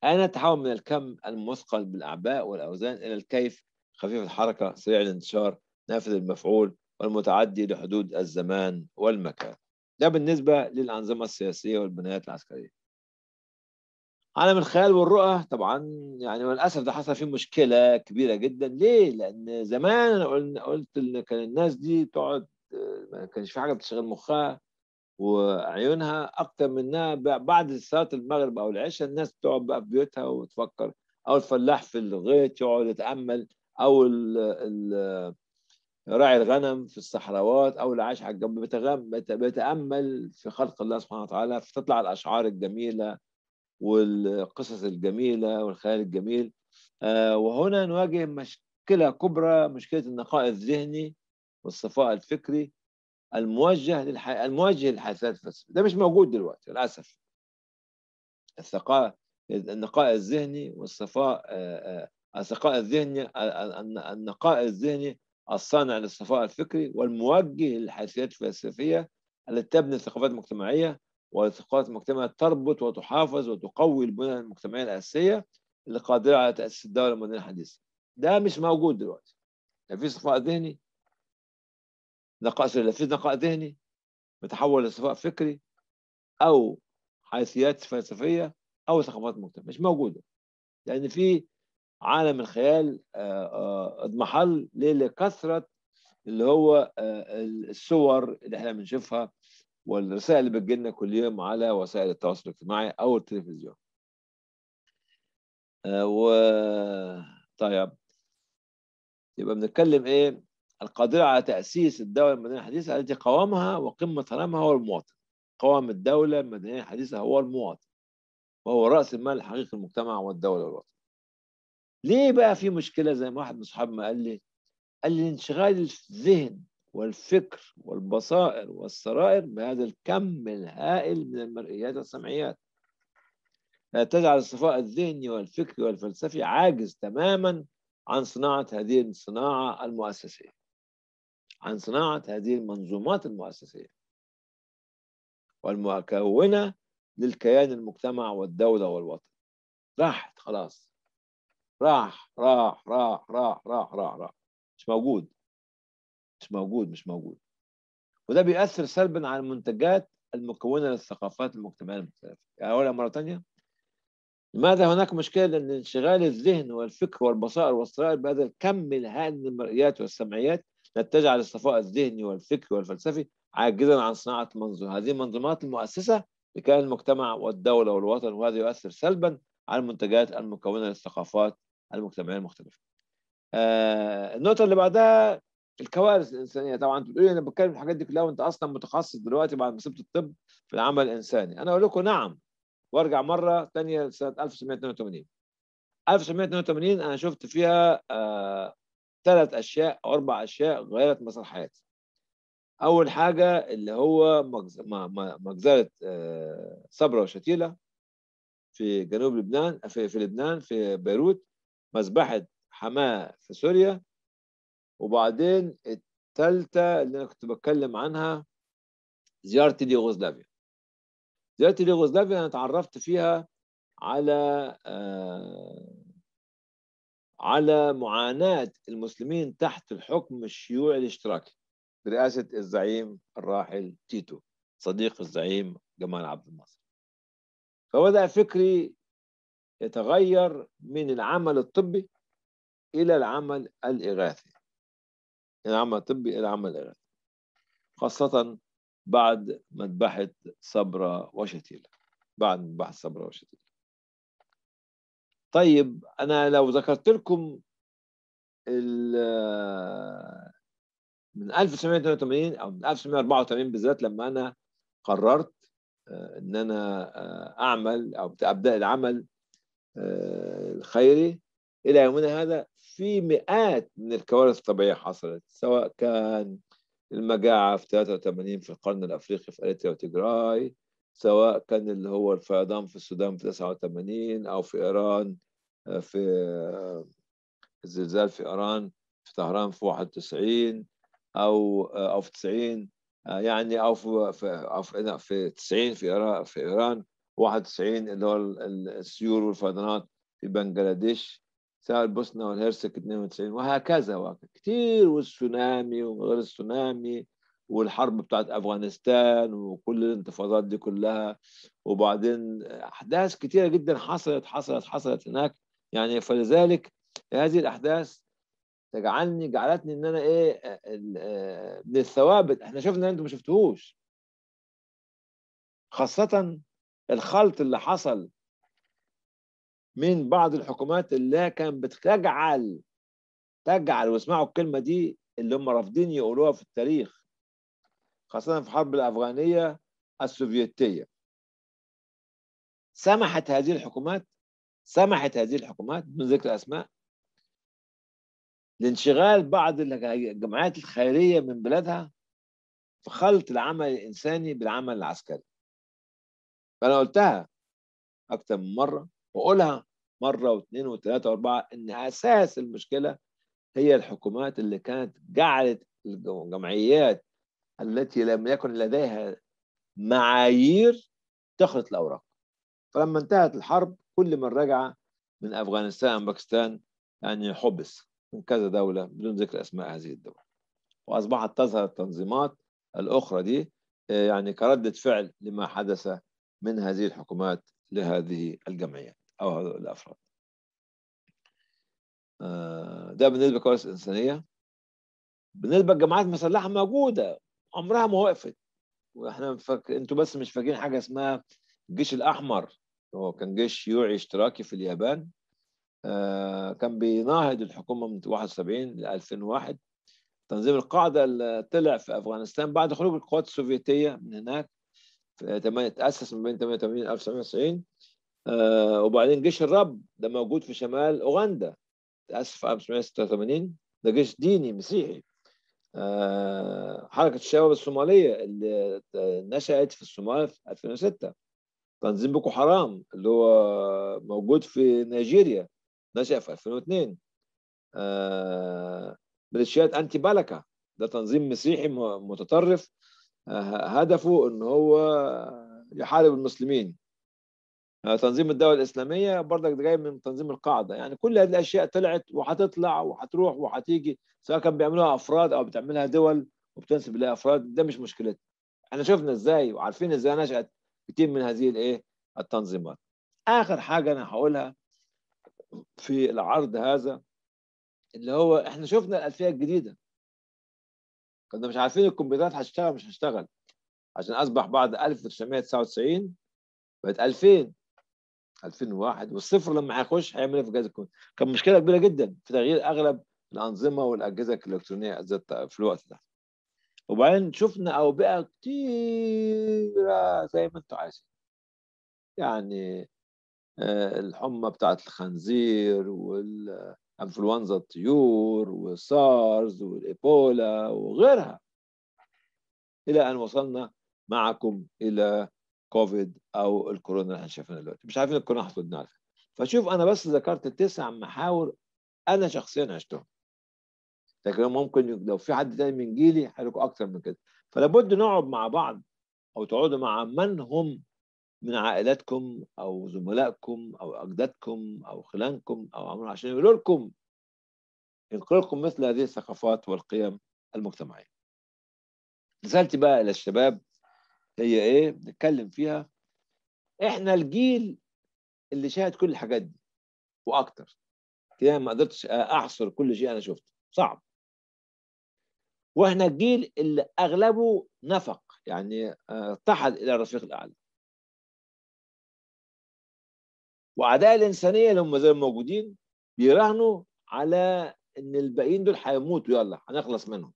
أنا تحول من الكم المثقل بالأعباء والأوزان إلى الكيف خفيف الحركة سريع الانتشار نافذ المفعول والمتعدي لحدود الزمان والمكان ده بالنسبة للأنظمة السياسية والبنايات العسكرية عالم الخيال والرؤى طبعا يعني للأسف ده حصل فيه مشكلة كبيرة جدا ليه؟ لأن زمان أنا قلت إن كان الناس دي تقعد ما كانش في حاجة بتشغل مخها وعيونها أكتر منها بعد صلاة المغرب أو العشاء الناس بتقعد بقى في بيوتها وتفكر أو الفلاح في الغيط يقعد يتأمل او ال راعي الغنم في الصحراوات او اللي عايش على الجنب بيتامل في خلق الله سبحانه وتعالى فتطلع الاشعار الجميله والقصص الجميله والخيال الجميل آه، وهنا نواجه مشكله كبرى مشكله النقاء الذهني والصفاء الفكري الموجه للح... الموجه للحادثات الفلسفيه ده مش موجود دلوقتي للاسف الثقاء النقاء الذهني والصفاء آه، آه، الذكاء الذهني النقاء الذهني الصانع للصفاء الفكري والموجه للحيثيات الفلسفية التي تبني ثقافات مجتمعية وثقافات مجتمع تربط وتحافظ وتقوي البنى المجتمعية الأساسية اللي قادرة على تأسيس الدولة المدنية الحديثة ده مش موجود دلوقتي لا في صفاء ذهني نقاء لا في نقاء ذهني متحول لصفاء فكري أو حيثيات فلسفية أو ثقافات مجتمع مش موجودة لأن في عالم الخيال آه، آه، اضمحل ليه لكثره اللي هو آه، الصور اللي احنا بنشوفها والرسائل اللي بتجيلنا كل يوم على وسائل التواصل الاجتماعي او التلفزيون و طيب يبقى بنتكلم ايه القادرة على تأسيس الدولة المدنية الحديثة التي قوامها وقمة هرمها هو المواطن قوام الدولة المدنية الحديثة هو المواطن وهو رأس المال الحقيقي للمجتمع والدولة والوطن ليه بقى في مشكله زي ما واحد من ما قال لي قال لي انشغال الذهن والفكر والبصائر والسرائر بهذا الكم الهائل من المرئيات والسمعيات لا تجعل الصفاء الذهني والفكري والفلسفي عاجز تماما عن صناعة هذه الصناعة المؤسسية عن صناعة هذه المنظومات المؤسسية والمكونة للكيان المجتمع والدولة والوطن راحت خلاص راح راح راح راح راح راح راح مش موجود مش موجود مش موجود وده بيأثر سلبا على المنتجات المكونة للثقافات المجتمعية المختلفة يعني أقولها مرة ثانية لماذا هناك مشكلة لأن انشغال الذهن والفكر والبصائر والصغائر بهذا الكم الهائل من المرئيات والسمعيات نتج على الصفاء الذهني والفكري والفلسفي عاجزا عن صناعة منظومة هذه المنظومات المؤسسة لكيان المجتمع والدولة والوطن وهذا يؤثر سلبا على المنتجات المكونة للثقافات المجتمعيه المختلفه. آه، النقطه اللي بعدها الكوارث الانسانيه طبعا أنت بتقولي انا بتكلم الحاجات دي كلها وانت اصلا متخصص دلوقتي بعد ما سبت الطب في العمل الانساني انا اقول لكم نعم وارجع مره ثانيه لسنه 1982 1982 انا شفت فيها ثلاث آه، اشياء او اربع اشياء غيرت مسار حياتي اول حاجه اللي هو مجزره آه، صبرا وشتيله في جنوب لبنان في لبنان في بيروت مذبحه حماه في سوريا وبعدين التالتة اللي انا كنت بتكلم عنها زيارتي ليوغوسلافيا زيارتي ليوغوسلافيا انا اتعرفت فيها على آه على معاناه المسلمين تحت الحكم الشيوعي الاشتراكي برئاسه الزعيم الراحل تيتو صديق الزعيم جمال عبد الناصر فبدا فكري يتغير من العمل الطبي إلى العمل الإغاثي من العمل الطبي إلى العمل الإغاثي خاصة بعد مذبحة صبرا وشتيلة بعد مذبحة صبرا وشتيلة طيب أنا لو ذكرت لكم من 1982 أو من 1984 بالذات لما أنا قررت آه، ان انا آه، اعمل او ابدا العمل آه، الخيري إلى يومنا هذا في مئات من الكوارث الطبيعية حصلت سواء كان المجاعة في 83 في القرن الأفريقي في أريتريا وتجراي سواء كان اللي هو الفيضان في السودان في 89 أو في إيران آه، في آه، الزلزال في إيران في طهران في 91 أو أو في 90 يعني أو في في في 90 في إيران في إيران 91 اللي هو السيول والفيضانات في بنجلاديش ساعة البوسنة والهرسك 92 وهكذا وهكذا والسونامي وغير السونامي والحرب بتاعت افغانستان وكل الانتفاضات دي كلها وبعدين احداث كثيره جدا حصلت حصلت حصلت هناك يعني فلذلك هذه الاحداث تجعلني جعلتني ان انا ايه آه، من الثوابت احنا شفنا انتم ما شفتوهوش خاصه الخلط اللي حصل من بعض الحكومات اللي كانت بتجعل تجعل واسمعوا الكلمه دي اللي هم رافضين يقولوها في التاريخ خاصه في الحرب الافغانيه السوفيتيه سمحت هذه الحكومات سمحت هذه الحكومات من ذكر اسماء لانشغال بعض الجمعيات الخيريه من بلادها في خلط العمل الانساني بالعمل العسكري فانا قلتها اكتر من مره واقولها مره واثنين وثلاثه واربعه ان اساس المشكله هي الحكومات اللي كانت جعلت الجمعيات التي لم يكن لديها معايير تخلط الاوراق فلما انتهت الحرب كل من رجع من افغانستان أو باكستان يعني حبس من كذا دوله بدون ذكر اسماء هذه الدول واصبحت تظهر التنظيمات الاخرى دي آه، يعني كرده فعل لما حدث من هذه الحكومات لهذه الجمعيات أو هؤلاء الأفراد آه، ده بالنسبة للكوارث الإنسانية بالنسبة للجماعات المسلحة موجودة عمرها ما وقفت واحنا فك... انتوا بس مش فاكرين حاجة اسمها الجيش الأحمر هو كان جيش شيوعي اشتراكي في اليابان آه كان بيناهض الحكومة من 71 ل 2001 تنظيم القاعدة اللي طلع في أفغانستان بعد خروج القوات السوفيتية من هناك تأسس من بين 88 و 1990 آه وبعدين جيش الرب ده موجود في شمال أوغندا تأسس في 1986 ده جيش ديني مسيحي آه حركة الشباب الصومالية اللي نشأت في الصومال في 2006 تنظيم بوكو حرام اللي هو موجود في نيجيريا نشأ في 2002 آه ميليشيات أنتي بالكا ده تنظيم مسيحي متطرف آه، هدفه ان هو يحارب المسلمين آه، تنظيم الدولة الإسلامية برضك جاي من تنظيم القاعدة يعني كل هذه الأشياء طلعت وهتطلع وهتروح وهتيجي سواء كان بيعملوها أفراد أو بتعملها دول وبتنسب لها أفراد ده مش مشكلتنا احنا شفنا ازاي وعارفين ازاي نشأت كتير من هذه الايه التنظيمات آخر حاجة أنا هقولها في العرض هذا اللي هو احنا شفنا الألفية الجديدة كنا مش عارفين الكمبيوترات هتشتغل مش هتشتغل عشان اصبح بعد 1999 بقت 2000 2001 والصفر لما هيخش هيعمل ايه في جهاز الكمبيوتر؟ كان مشكله كبيره جدا في تغيير اغلب الانظمه والاجهزه الالكترونيه ذات في الوقت ده وبعدين شفنا اوبئه كتيره زي ما انتم عايزين يعني آه، الحمى بتاعت الخنزير وال انفلونزا الطيور وسارز والايبولا وغيرها الى ان وصلنا معكم الى كوفيد او الكورونا اللي احنا شايفينها دلوقتي مش عارفين الكورونا هتودنا على فكره فشوف انا بس ذكرت تسع محاور انا شخصيا عشتهم لكن ممكن لو في حد تاني من جيلي هيقول اكتر من كده فلابد نقعد مع بعض او تقعدوا مع من هم من عائلاتكم او زملائكم او اجدادكم او خلانكم او عمرو عشان يقولوا لكم ينقلكم لكم مثل هذه الثقافات والقيم المجتمعيه. رسالتي بقى الى الشباب هي ايه؟ نتكلم فيها احنا الجيل اللي شاهد كل الحاجات دي واكتر. كده ما قدرتش احصر كل شيء انا شفته، صعب. واحنا الجيل اللي اغلبه نفق يعني ارتحل آه، الى الرفيق الاعلى. واعداء الانسانيه اللي هم زي موجودين بيراهنوا على ان الباقيين دول هيموتوا يلا هنخلص منهم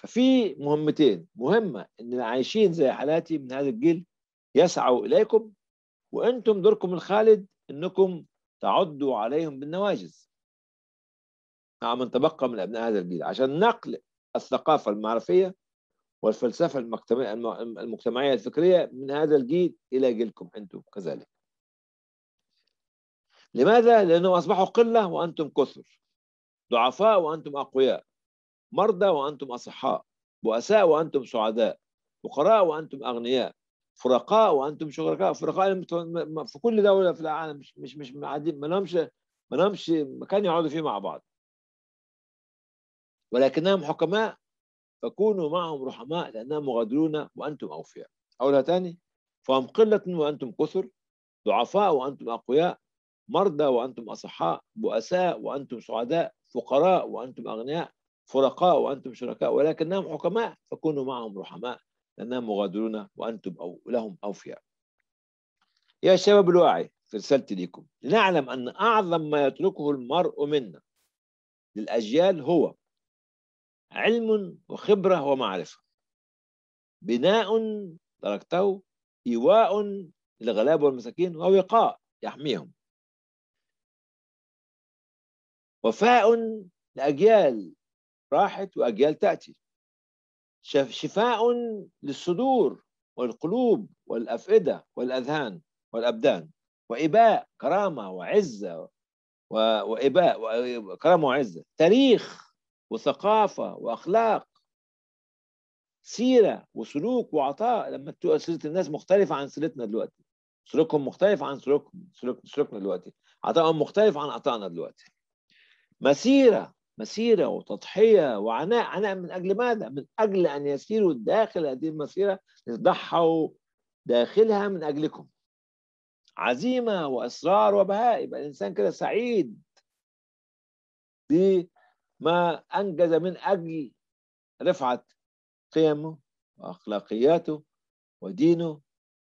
ففي مهمتين مهمه ان عايشين زي حالاتي من هذا الجيل يسعوا اليكم وانتم دوركم الخالد انكم تعدوا عليهم بالنواجز. مع من تبقى من ابناء هذا الجيل عشان نقل الثقافه المعرفيه والفلسفة المجتمعية الفكرية من هذا الجيل إلى جيلكم أنتم كذلك لماذا؟ لأنهم أصبحوا قلة وأنتم كثر ضعفاء وأنتم أقوياء مرضى وأنتم أصحاء بؤساء وأنتم سعداء فقراء وأنتم أغنياء فرقاء وأنتم شركاء فرقاء في كل دولة في العالم مش مش مش ما لهمش ما لهمش مكان يقعدوا فيه مع بعض ولكنهم حكماء فكونوا معهم رحماء لأنهم مغادرون وأنتم أوفياء أولها تاني فهم قلة وأنتم كثر ضعفاء وأنتم أقوياء مرضى وأنتم أصحاء بؤساء وأنتم سعداء فقراء وأنتم أغنياء فرقاء وأنتم شركاء ولكنهم حكماء فكونوا معهم رحماء لأنهم مغادرون وأنتم أو لهم أوفياء يا شباب الواعي في رسالتي لكم لنعلم أن أعظم ما يتركه المرء منا للأجيال هو علم وخبرة ومعرفة بناء تركته إيواء للغلاب والمساكين ووقاء يحميهم وفاء لأجيال راحت وأجيال تأتي شفاء للصدور والقلوب والأفئدة والأذهان والأبدان وإباء كرامة وعزة وإباء كرامة وعزة تاريخ وثقافة وأخلاق سيرة وسلوك وعطاء لما تبقى سيرة الناس مختلفة عن سيرتنا دلوقتي سلوكهم مختلف عن سلوكهم سلوك سلوكنا دلوقتي عطائهم مختلف عن عطائنا دلوقتي مسيرة مسيرة وتضحية وعناء عناء من أجل ماذا؟ من أجل أن يسيروا داخل هذه المسيرة يضحوا داخلها من أجلكم عزيمة وإصرار وبهاء يبقى الإنسان كده سعيد ما أنجز من أجل رفعة قيمه وأخلاقياته ودينه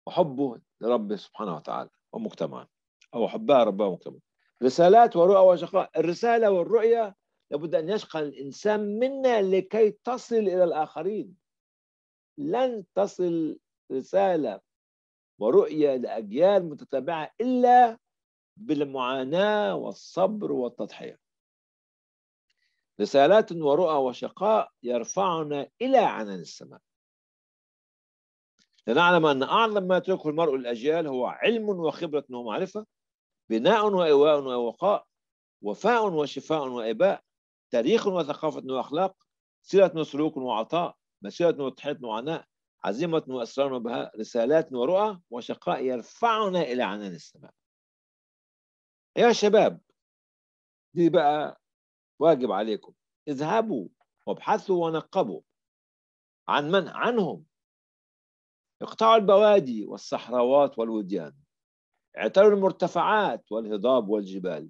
وحبه لرب سبحانه وتعالى ومجتمعه أو حبها ربها ومجتمعه رسالات ورؤى وشقاء الرسالة والرؤية لابد أن يشقى الإنسان منا لكي تصل إلى الآخرين لن تصل رسالة ورؤية لأجيال متتابعة إلا بالمعاناة والصبر والتضحية رسالات ورؤى وشقاء يرفعنا إلى عنان السماء لنعلم أن أعظم ما يتركه المرء الأجيال هو علم وخبرة ومعرفة بناء وإواء ووقاء وفاء وشفاء وإباء تاريخ وثقافة وأخلاق سيرة وسلوك وعطاء مسيرة وتحية وعناء عزيمة وأسرار وبهاء رسالات ورؤى وشقاء يرفعنا إلى عنان السماء يا شباب دي بقى واجب عليكم اذهبوا وابحثوا ونقبوا عن من عنهم اقطعوا البوادي والصحراوات والوديان اعتلوا المرتفعات والهضاب والجبال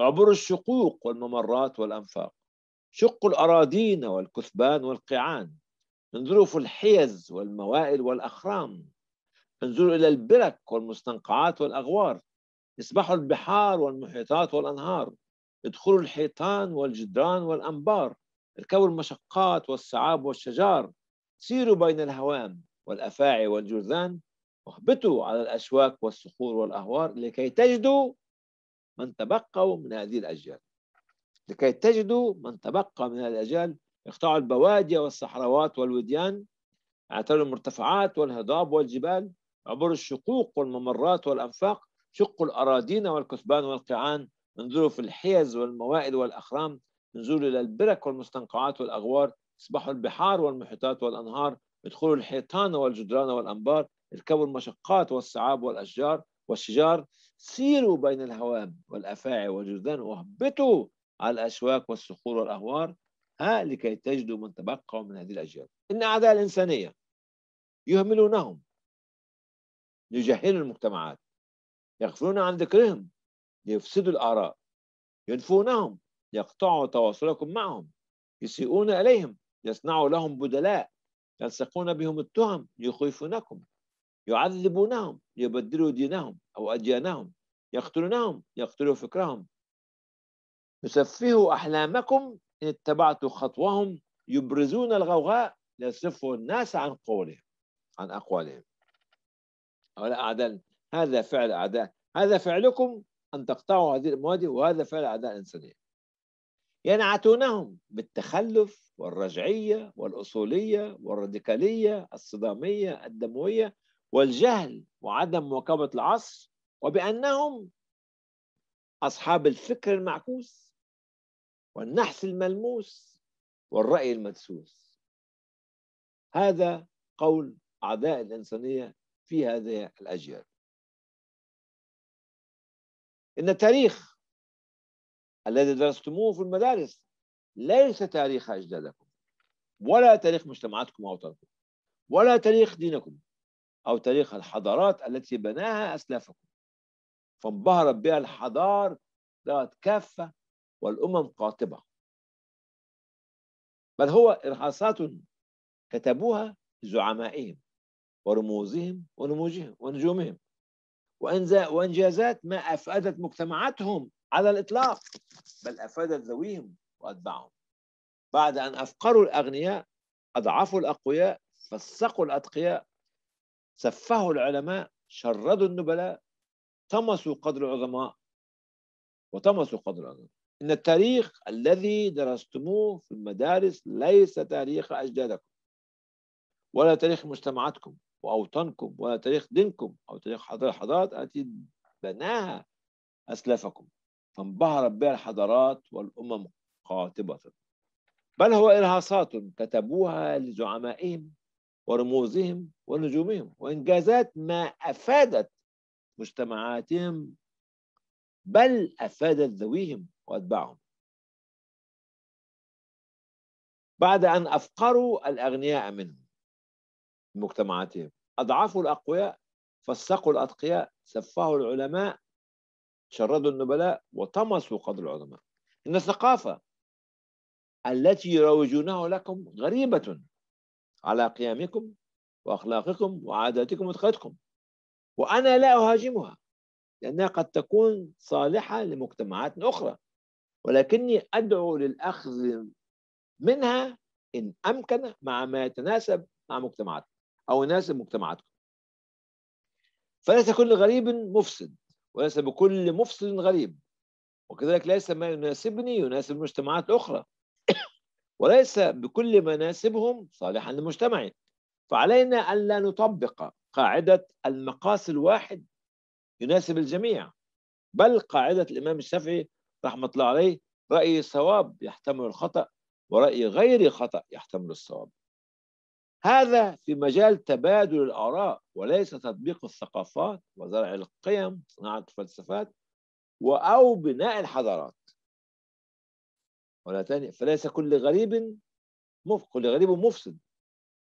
اعبروا الشقوق والممرات والأنفاق شقوا الأراضين والكثبان والقيعان انظروا في الحيز والموائل والأخرام انظروا إلى البرك والمستنقعات والأغوار اسبحوا البحار والمحيطات والأنهار ادخلوا الحيطان والجدران والأنبار اركبوا المشقات والصعاب والشجار سيروا بين الهوام والأفاعي والجرذان واهبطوا على الأشواك والصخور والأهوار لكي تجدوا من تبقوا من هذه الأجيال لكي تجدوا من تبقى من هذه الأجيال اقطعوا البوادي والصحراوات والوديان اعتلوا المرتفعات والهضاب والجبال عبروا الشقوق والممرات والأنفاق شقوا الأراضين والكثبان والقيعان انظروا في الحيز والموائد والأخرام انظروا إلى البرك والمستنقعات والأغوار اصبحوا البحار والمحيطات والأنهار ادخلوا الحيطان والجدران والأنبار اركبوا المشقات والصعاب والأشجار والشجار سيروا بين الهوام والأفاعي والجرذان واهبطوا على الأشواك والصخور والأهوار ها لكي تجدوا من تبقوا من هذه الأجيال إن أعداء الإنسانية يهملونهم يجهلوا المجتمعات يغفلون عن ذكرهم يفسدوا الآراء ينفونهم يقطعوا تواصلكم معهم يسيئون إليهم يصنعوا لهم بدلاء يلصقون بهم التهم يخيفونكم يعذبونهم يبدلوا دينهم أو أديانهم يقتلونهم يقتلوا فكرهم يسفهوا أحلامكم إن اتبعتوا خطوهم يبرزون الغوغاء ليصفوا الناس عن قولهم عن أقوالهم هؤلاء أعداء هذا فعل أعداء هذا فعلكم أن تقطعوا هذه المواد وهذا فعل أعداء الإنسانية ينعتونهم بالتخلف والرجعية والأصولية والراديكالية الصدامية الدموية والجهل وعدم مواكبة العصر وبأنهم أصحاب الفكر المعكوس والنحس الملموس والرأي المدسوس هذا قول أعداء الإنسانية في هذه الأجيال إن التاريخ الذي درستموه في المدارس ليس تاريخ أجدادكم ولا تاريخ مجتمعاتكم وأوطانكم ولا تاريخ دينكم أو تاريخ الحضارات التي بناها أسلافكم فانبهرت بها ذات كافة والأمم قاطبة بل هو إرهاصات كتبوها زعمائهم ورموزهم ونموجهم ونجومهم وإنجازات ما أفادت مجتمعاتهم على الإطلاق بل أفادت ذويهم وأتباعهم بعد أن أفقروا الأغنياء أضعفوا الأقوياء فسقوا الأتقياء سفهوا العلماء شردوا النبلاء طمسوا قدر العظماء وطمسوا قدر العظماء إن التاريخ الذي درستموه في المدارس ليس تاريخ أجدادكم ولا تاريخ مجتمعاتكم وأوطانكم ولا تاريخ دينكم أو تاريخ الحضارات التي بناها أسلافكم فانبهرت بها الحضارات والأمم قاطبة بل هو إرهاصات كتبوها لزعمائهم ورموزهم ونجومهم وإنجازات ما أفادت مجتمعاتهم بل أفادت ذويهم وأتباعهم بعد أن أفقروا الأغنياء منهم مجتمعاتهم أضعفوا الأقوياء فسقوا الأتقياء سفهوا العلماء شردوا النبلاء وطمسوا قدر العظماء إن الثقافة التي يروجونها لكم غريبة على قيامكم وأخلاقكم وعاداتكم وتقاليدكم وأنا لا أهاجمها لأنها قد تكون صالحة لمجتمعات أخرى ولكني أدعو للأخذ منها إن أمكن مع ما يتناسب مع مجتمعاتنا أو ناس مجتمعاتكم فليس كل غريب مفسد وليس بكل مفسد غريب وكذلك ليس ما يناسبني يناسب المجتمعات الأخرى وليس بكل ما يناسبهم صالحا لمجتمعي فعلينا ألا نطبق قاعدة المقاس الواحد يناسب الجميع بل قاعدة الإمام الشافعي رحمة الله عليه رأي صواب يحتمل الخطأ ورأي غير خطأ يحتمل الصواب هذا في مجال تبادل الآراء وليس تطبيق الثقافات وزرع القيم صناعة الفلسفات أو بناء الحضارات ولا تاني فليس كل غريب مف... كل غريب مفسد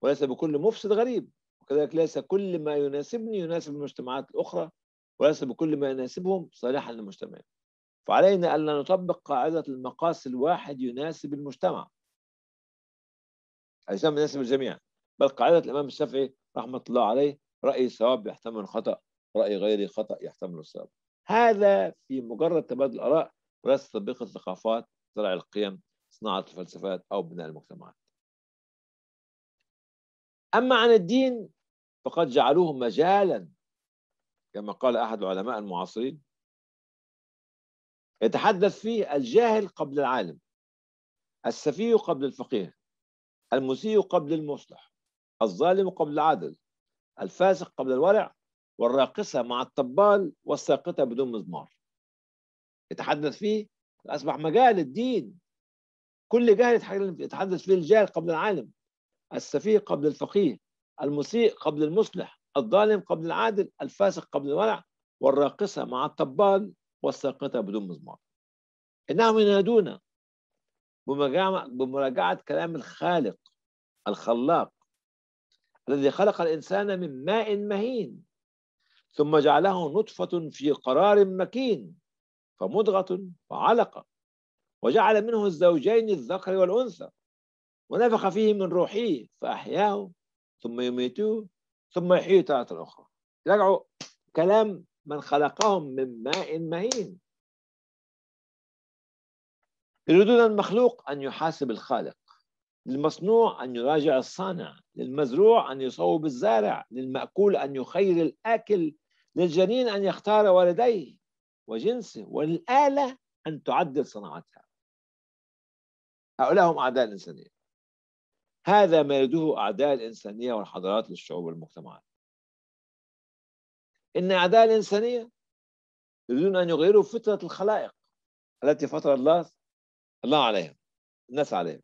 وليس بكل مفسد غريب وكذلك ليس كل ما يناسبني يناسب المجتمعات الأخرى وليس بكل ما يناسبهم صالحا للمجتمع فعلينا ألا نطبق قاعدة المقاس الواحد يناسب المجتمع الإسلام يناسب الجميع بل قاعدة الإمام الشافعي رحمة الله عليه رأي صواب يحتمل خطأ رأي غيري خطأ يحتمل الصواب هذا في مجرد تبادل الآراء وليس تطبيق الثقافات زرع القيم صناعة الفلسفات أو بناء المجتمعات أما عن الدين فقد جعلوه مجالا كما قال أحد العلماء المعاصرين يتحدث فيه الجاهل قبل العالم السفيه قبل الفقيه المسيء قبل المصلح الظالم قبل العادل الفاسق قبل الورع والراقصة مع الطبال والساقطة بدون مزمار يتحدث فيه أصبح مجال الدين كل جاهل يتحدث فيه الجاهل قبل العالم السفيه قبل الفقيه المسيء قبل المصلح الظالم قبل العادل الفاسق قبل الورع والراقصة مع الطبال والساقطة بدون مزمار إنهم ينادون بمراجعة كلام الخالق الخلاق الذي خلق الإنسان من ماء مهين ثم جعله نطفة في قرار مكين فمضغة وعلقة وجعل منه الزوجين الذكر والأنثى ونفخ فيه من روحه فأحياه ثم يميته ثم يحييه تارة أخرى رجعوا كلام من خلقهم من ماء مهين يريدون المخلوق أن يحاسب الخالق للمصنوع أن يراجع الصانع للمزروع أن يصوب الزارع للمأكول أن يخير الآكل للجنين أن يختار والديه وجنسه وللآلة أن تعدل صناعتها هؤلاء هم أعداء الإنسانية هذا ما يريده أعداء الإنسانية والحضارات للشعوب والمجتمعات إن أعداء الإنسانية يريدون أن يغيروا فطرة الخلائق التي فطر الله الله عليهم الناس عليهم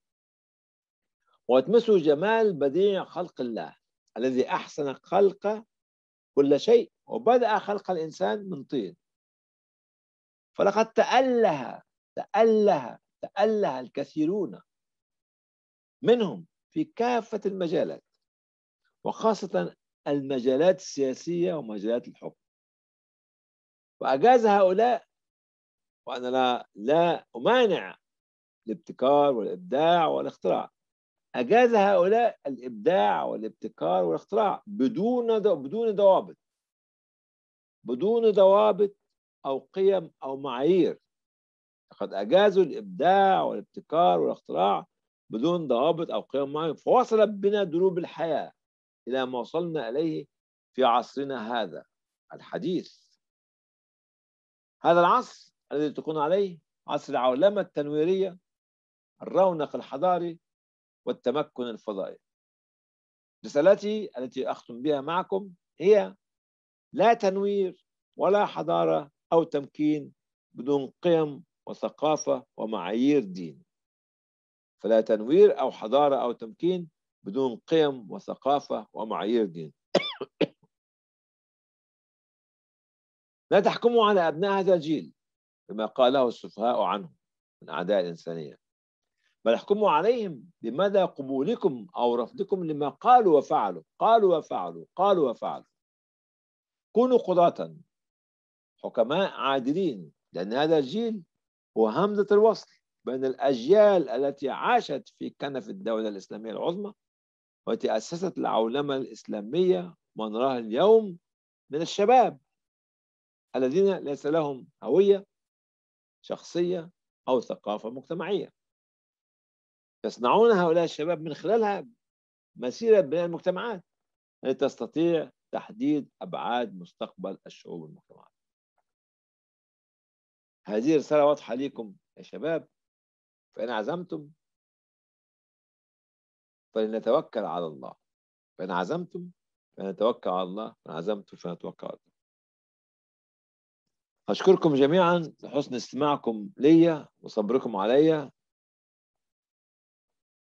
واتمسوا جمال بديع خلق الله الذي أحسن خلق كل شيء وبدأ خلق الإنسان من طين فلقد تأله تأله تأله الكثيرون منهم في كافة المجالات وخاصة المجالات السياسية ومجالات الحكم وأجاز هؤلاء وأنا لا, لا أمانع الابتكار والإبداع والاختراع أجاز هؤلاء الإبداع والابتكار والاختراع بدون بدون ضوابط بدون ضوابط أو قيم أو معايير لقد أجازوا الإبداع والابتكار والاختراع بدون ضوابط أو قيم معينة فوصلت بنا دروب الحياة إلى ما وصلنا إليه في عصرنا هذا الحديث هذا العصر الذي تكون عليه عصر العولمة التنويرية الرونق الحضاري والتمكن الفضائي رسالتي التي أختم بها معكم هي لا تنوير ولا حضارة أو تمكين بدون قيم وثقافة ومعايير دين فلا تنوير أو حضارة أو تمكين بدون قيم وثقافة ومعايير دين لا تحكموا على أبناء هذا الجيل بما قاله السفهاء عنه من أعداء الإنسانية بل احكموا عليهم بمدى قبولكم أو رفضكم لما قالوا وفعلوا قالوا وفعلوا قالوا وفعلوا كونوا قضاة حكماء عادلين لأن هذا الجيل هو همزة الوصل بين الأجيال التي عاشت في كنف الدولة الإسلامية العظمى والتي أسست العولمة الإسلامية ما نراه اليوم من الشباب الذين ليس لهم هوية شخصية أو ثقافة مجتمعية يصنعون هؤلاء الشباب من خلالها مسيرة بناء المجتمعات التي تستطيع تحديد أبعاد مستقبل الشعوب والمجتمعات هذه رسالة واضحة لكم يا شباب فإن عزمتم فلنتوكل على الله فإن عزمتم فنتوكل على الله فإن عزمتم فنتوكل على الله أشكركم جميعا لحسن استماعكم ليا وصبركم عليا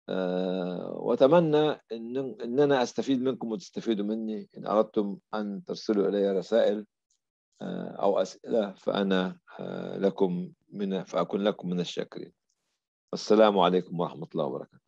آه، واتمنى ان انا استفيد منكم وتستفيدوا مني ان اردتم ان ترسلوا الي رسائل آه، او اسئله فانا آه، لكم من فاكون لكم من الشاكرين السلام عليكم ورحمه الله وبركاته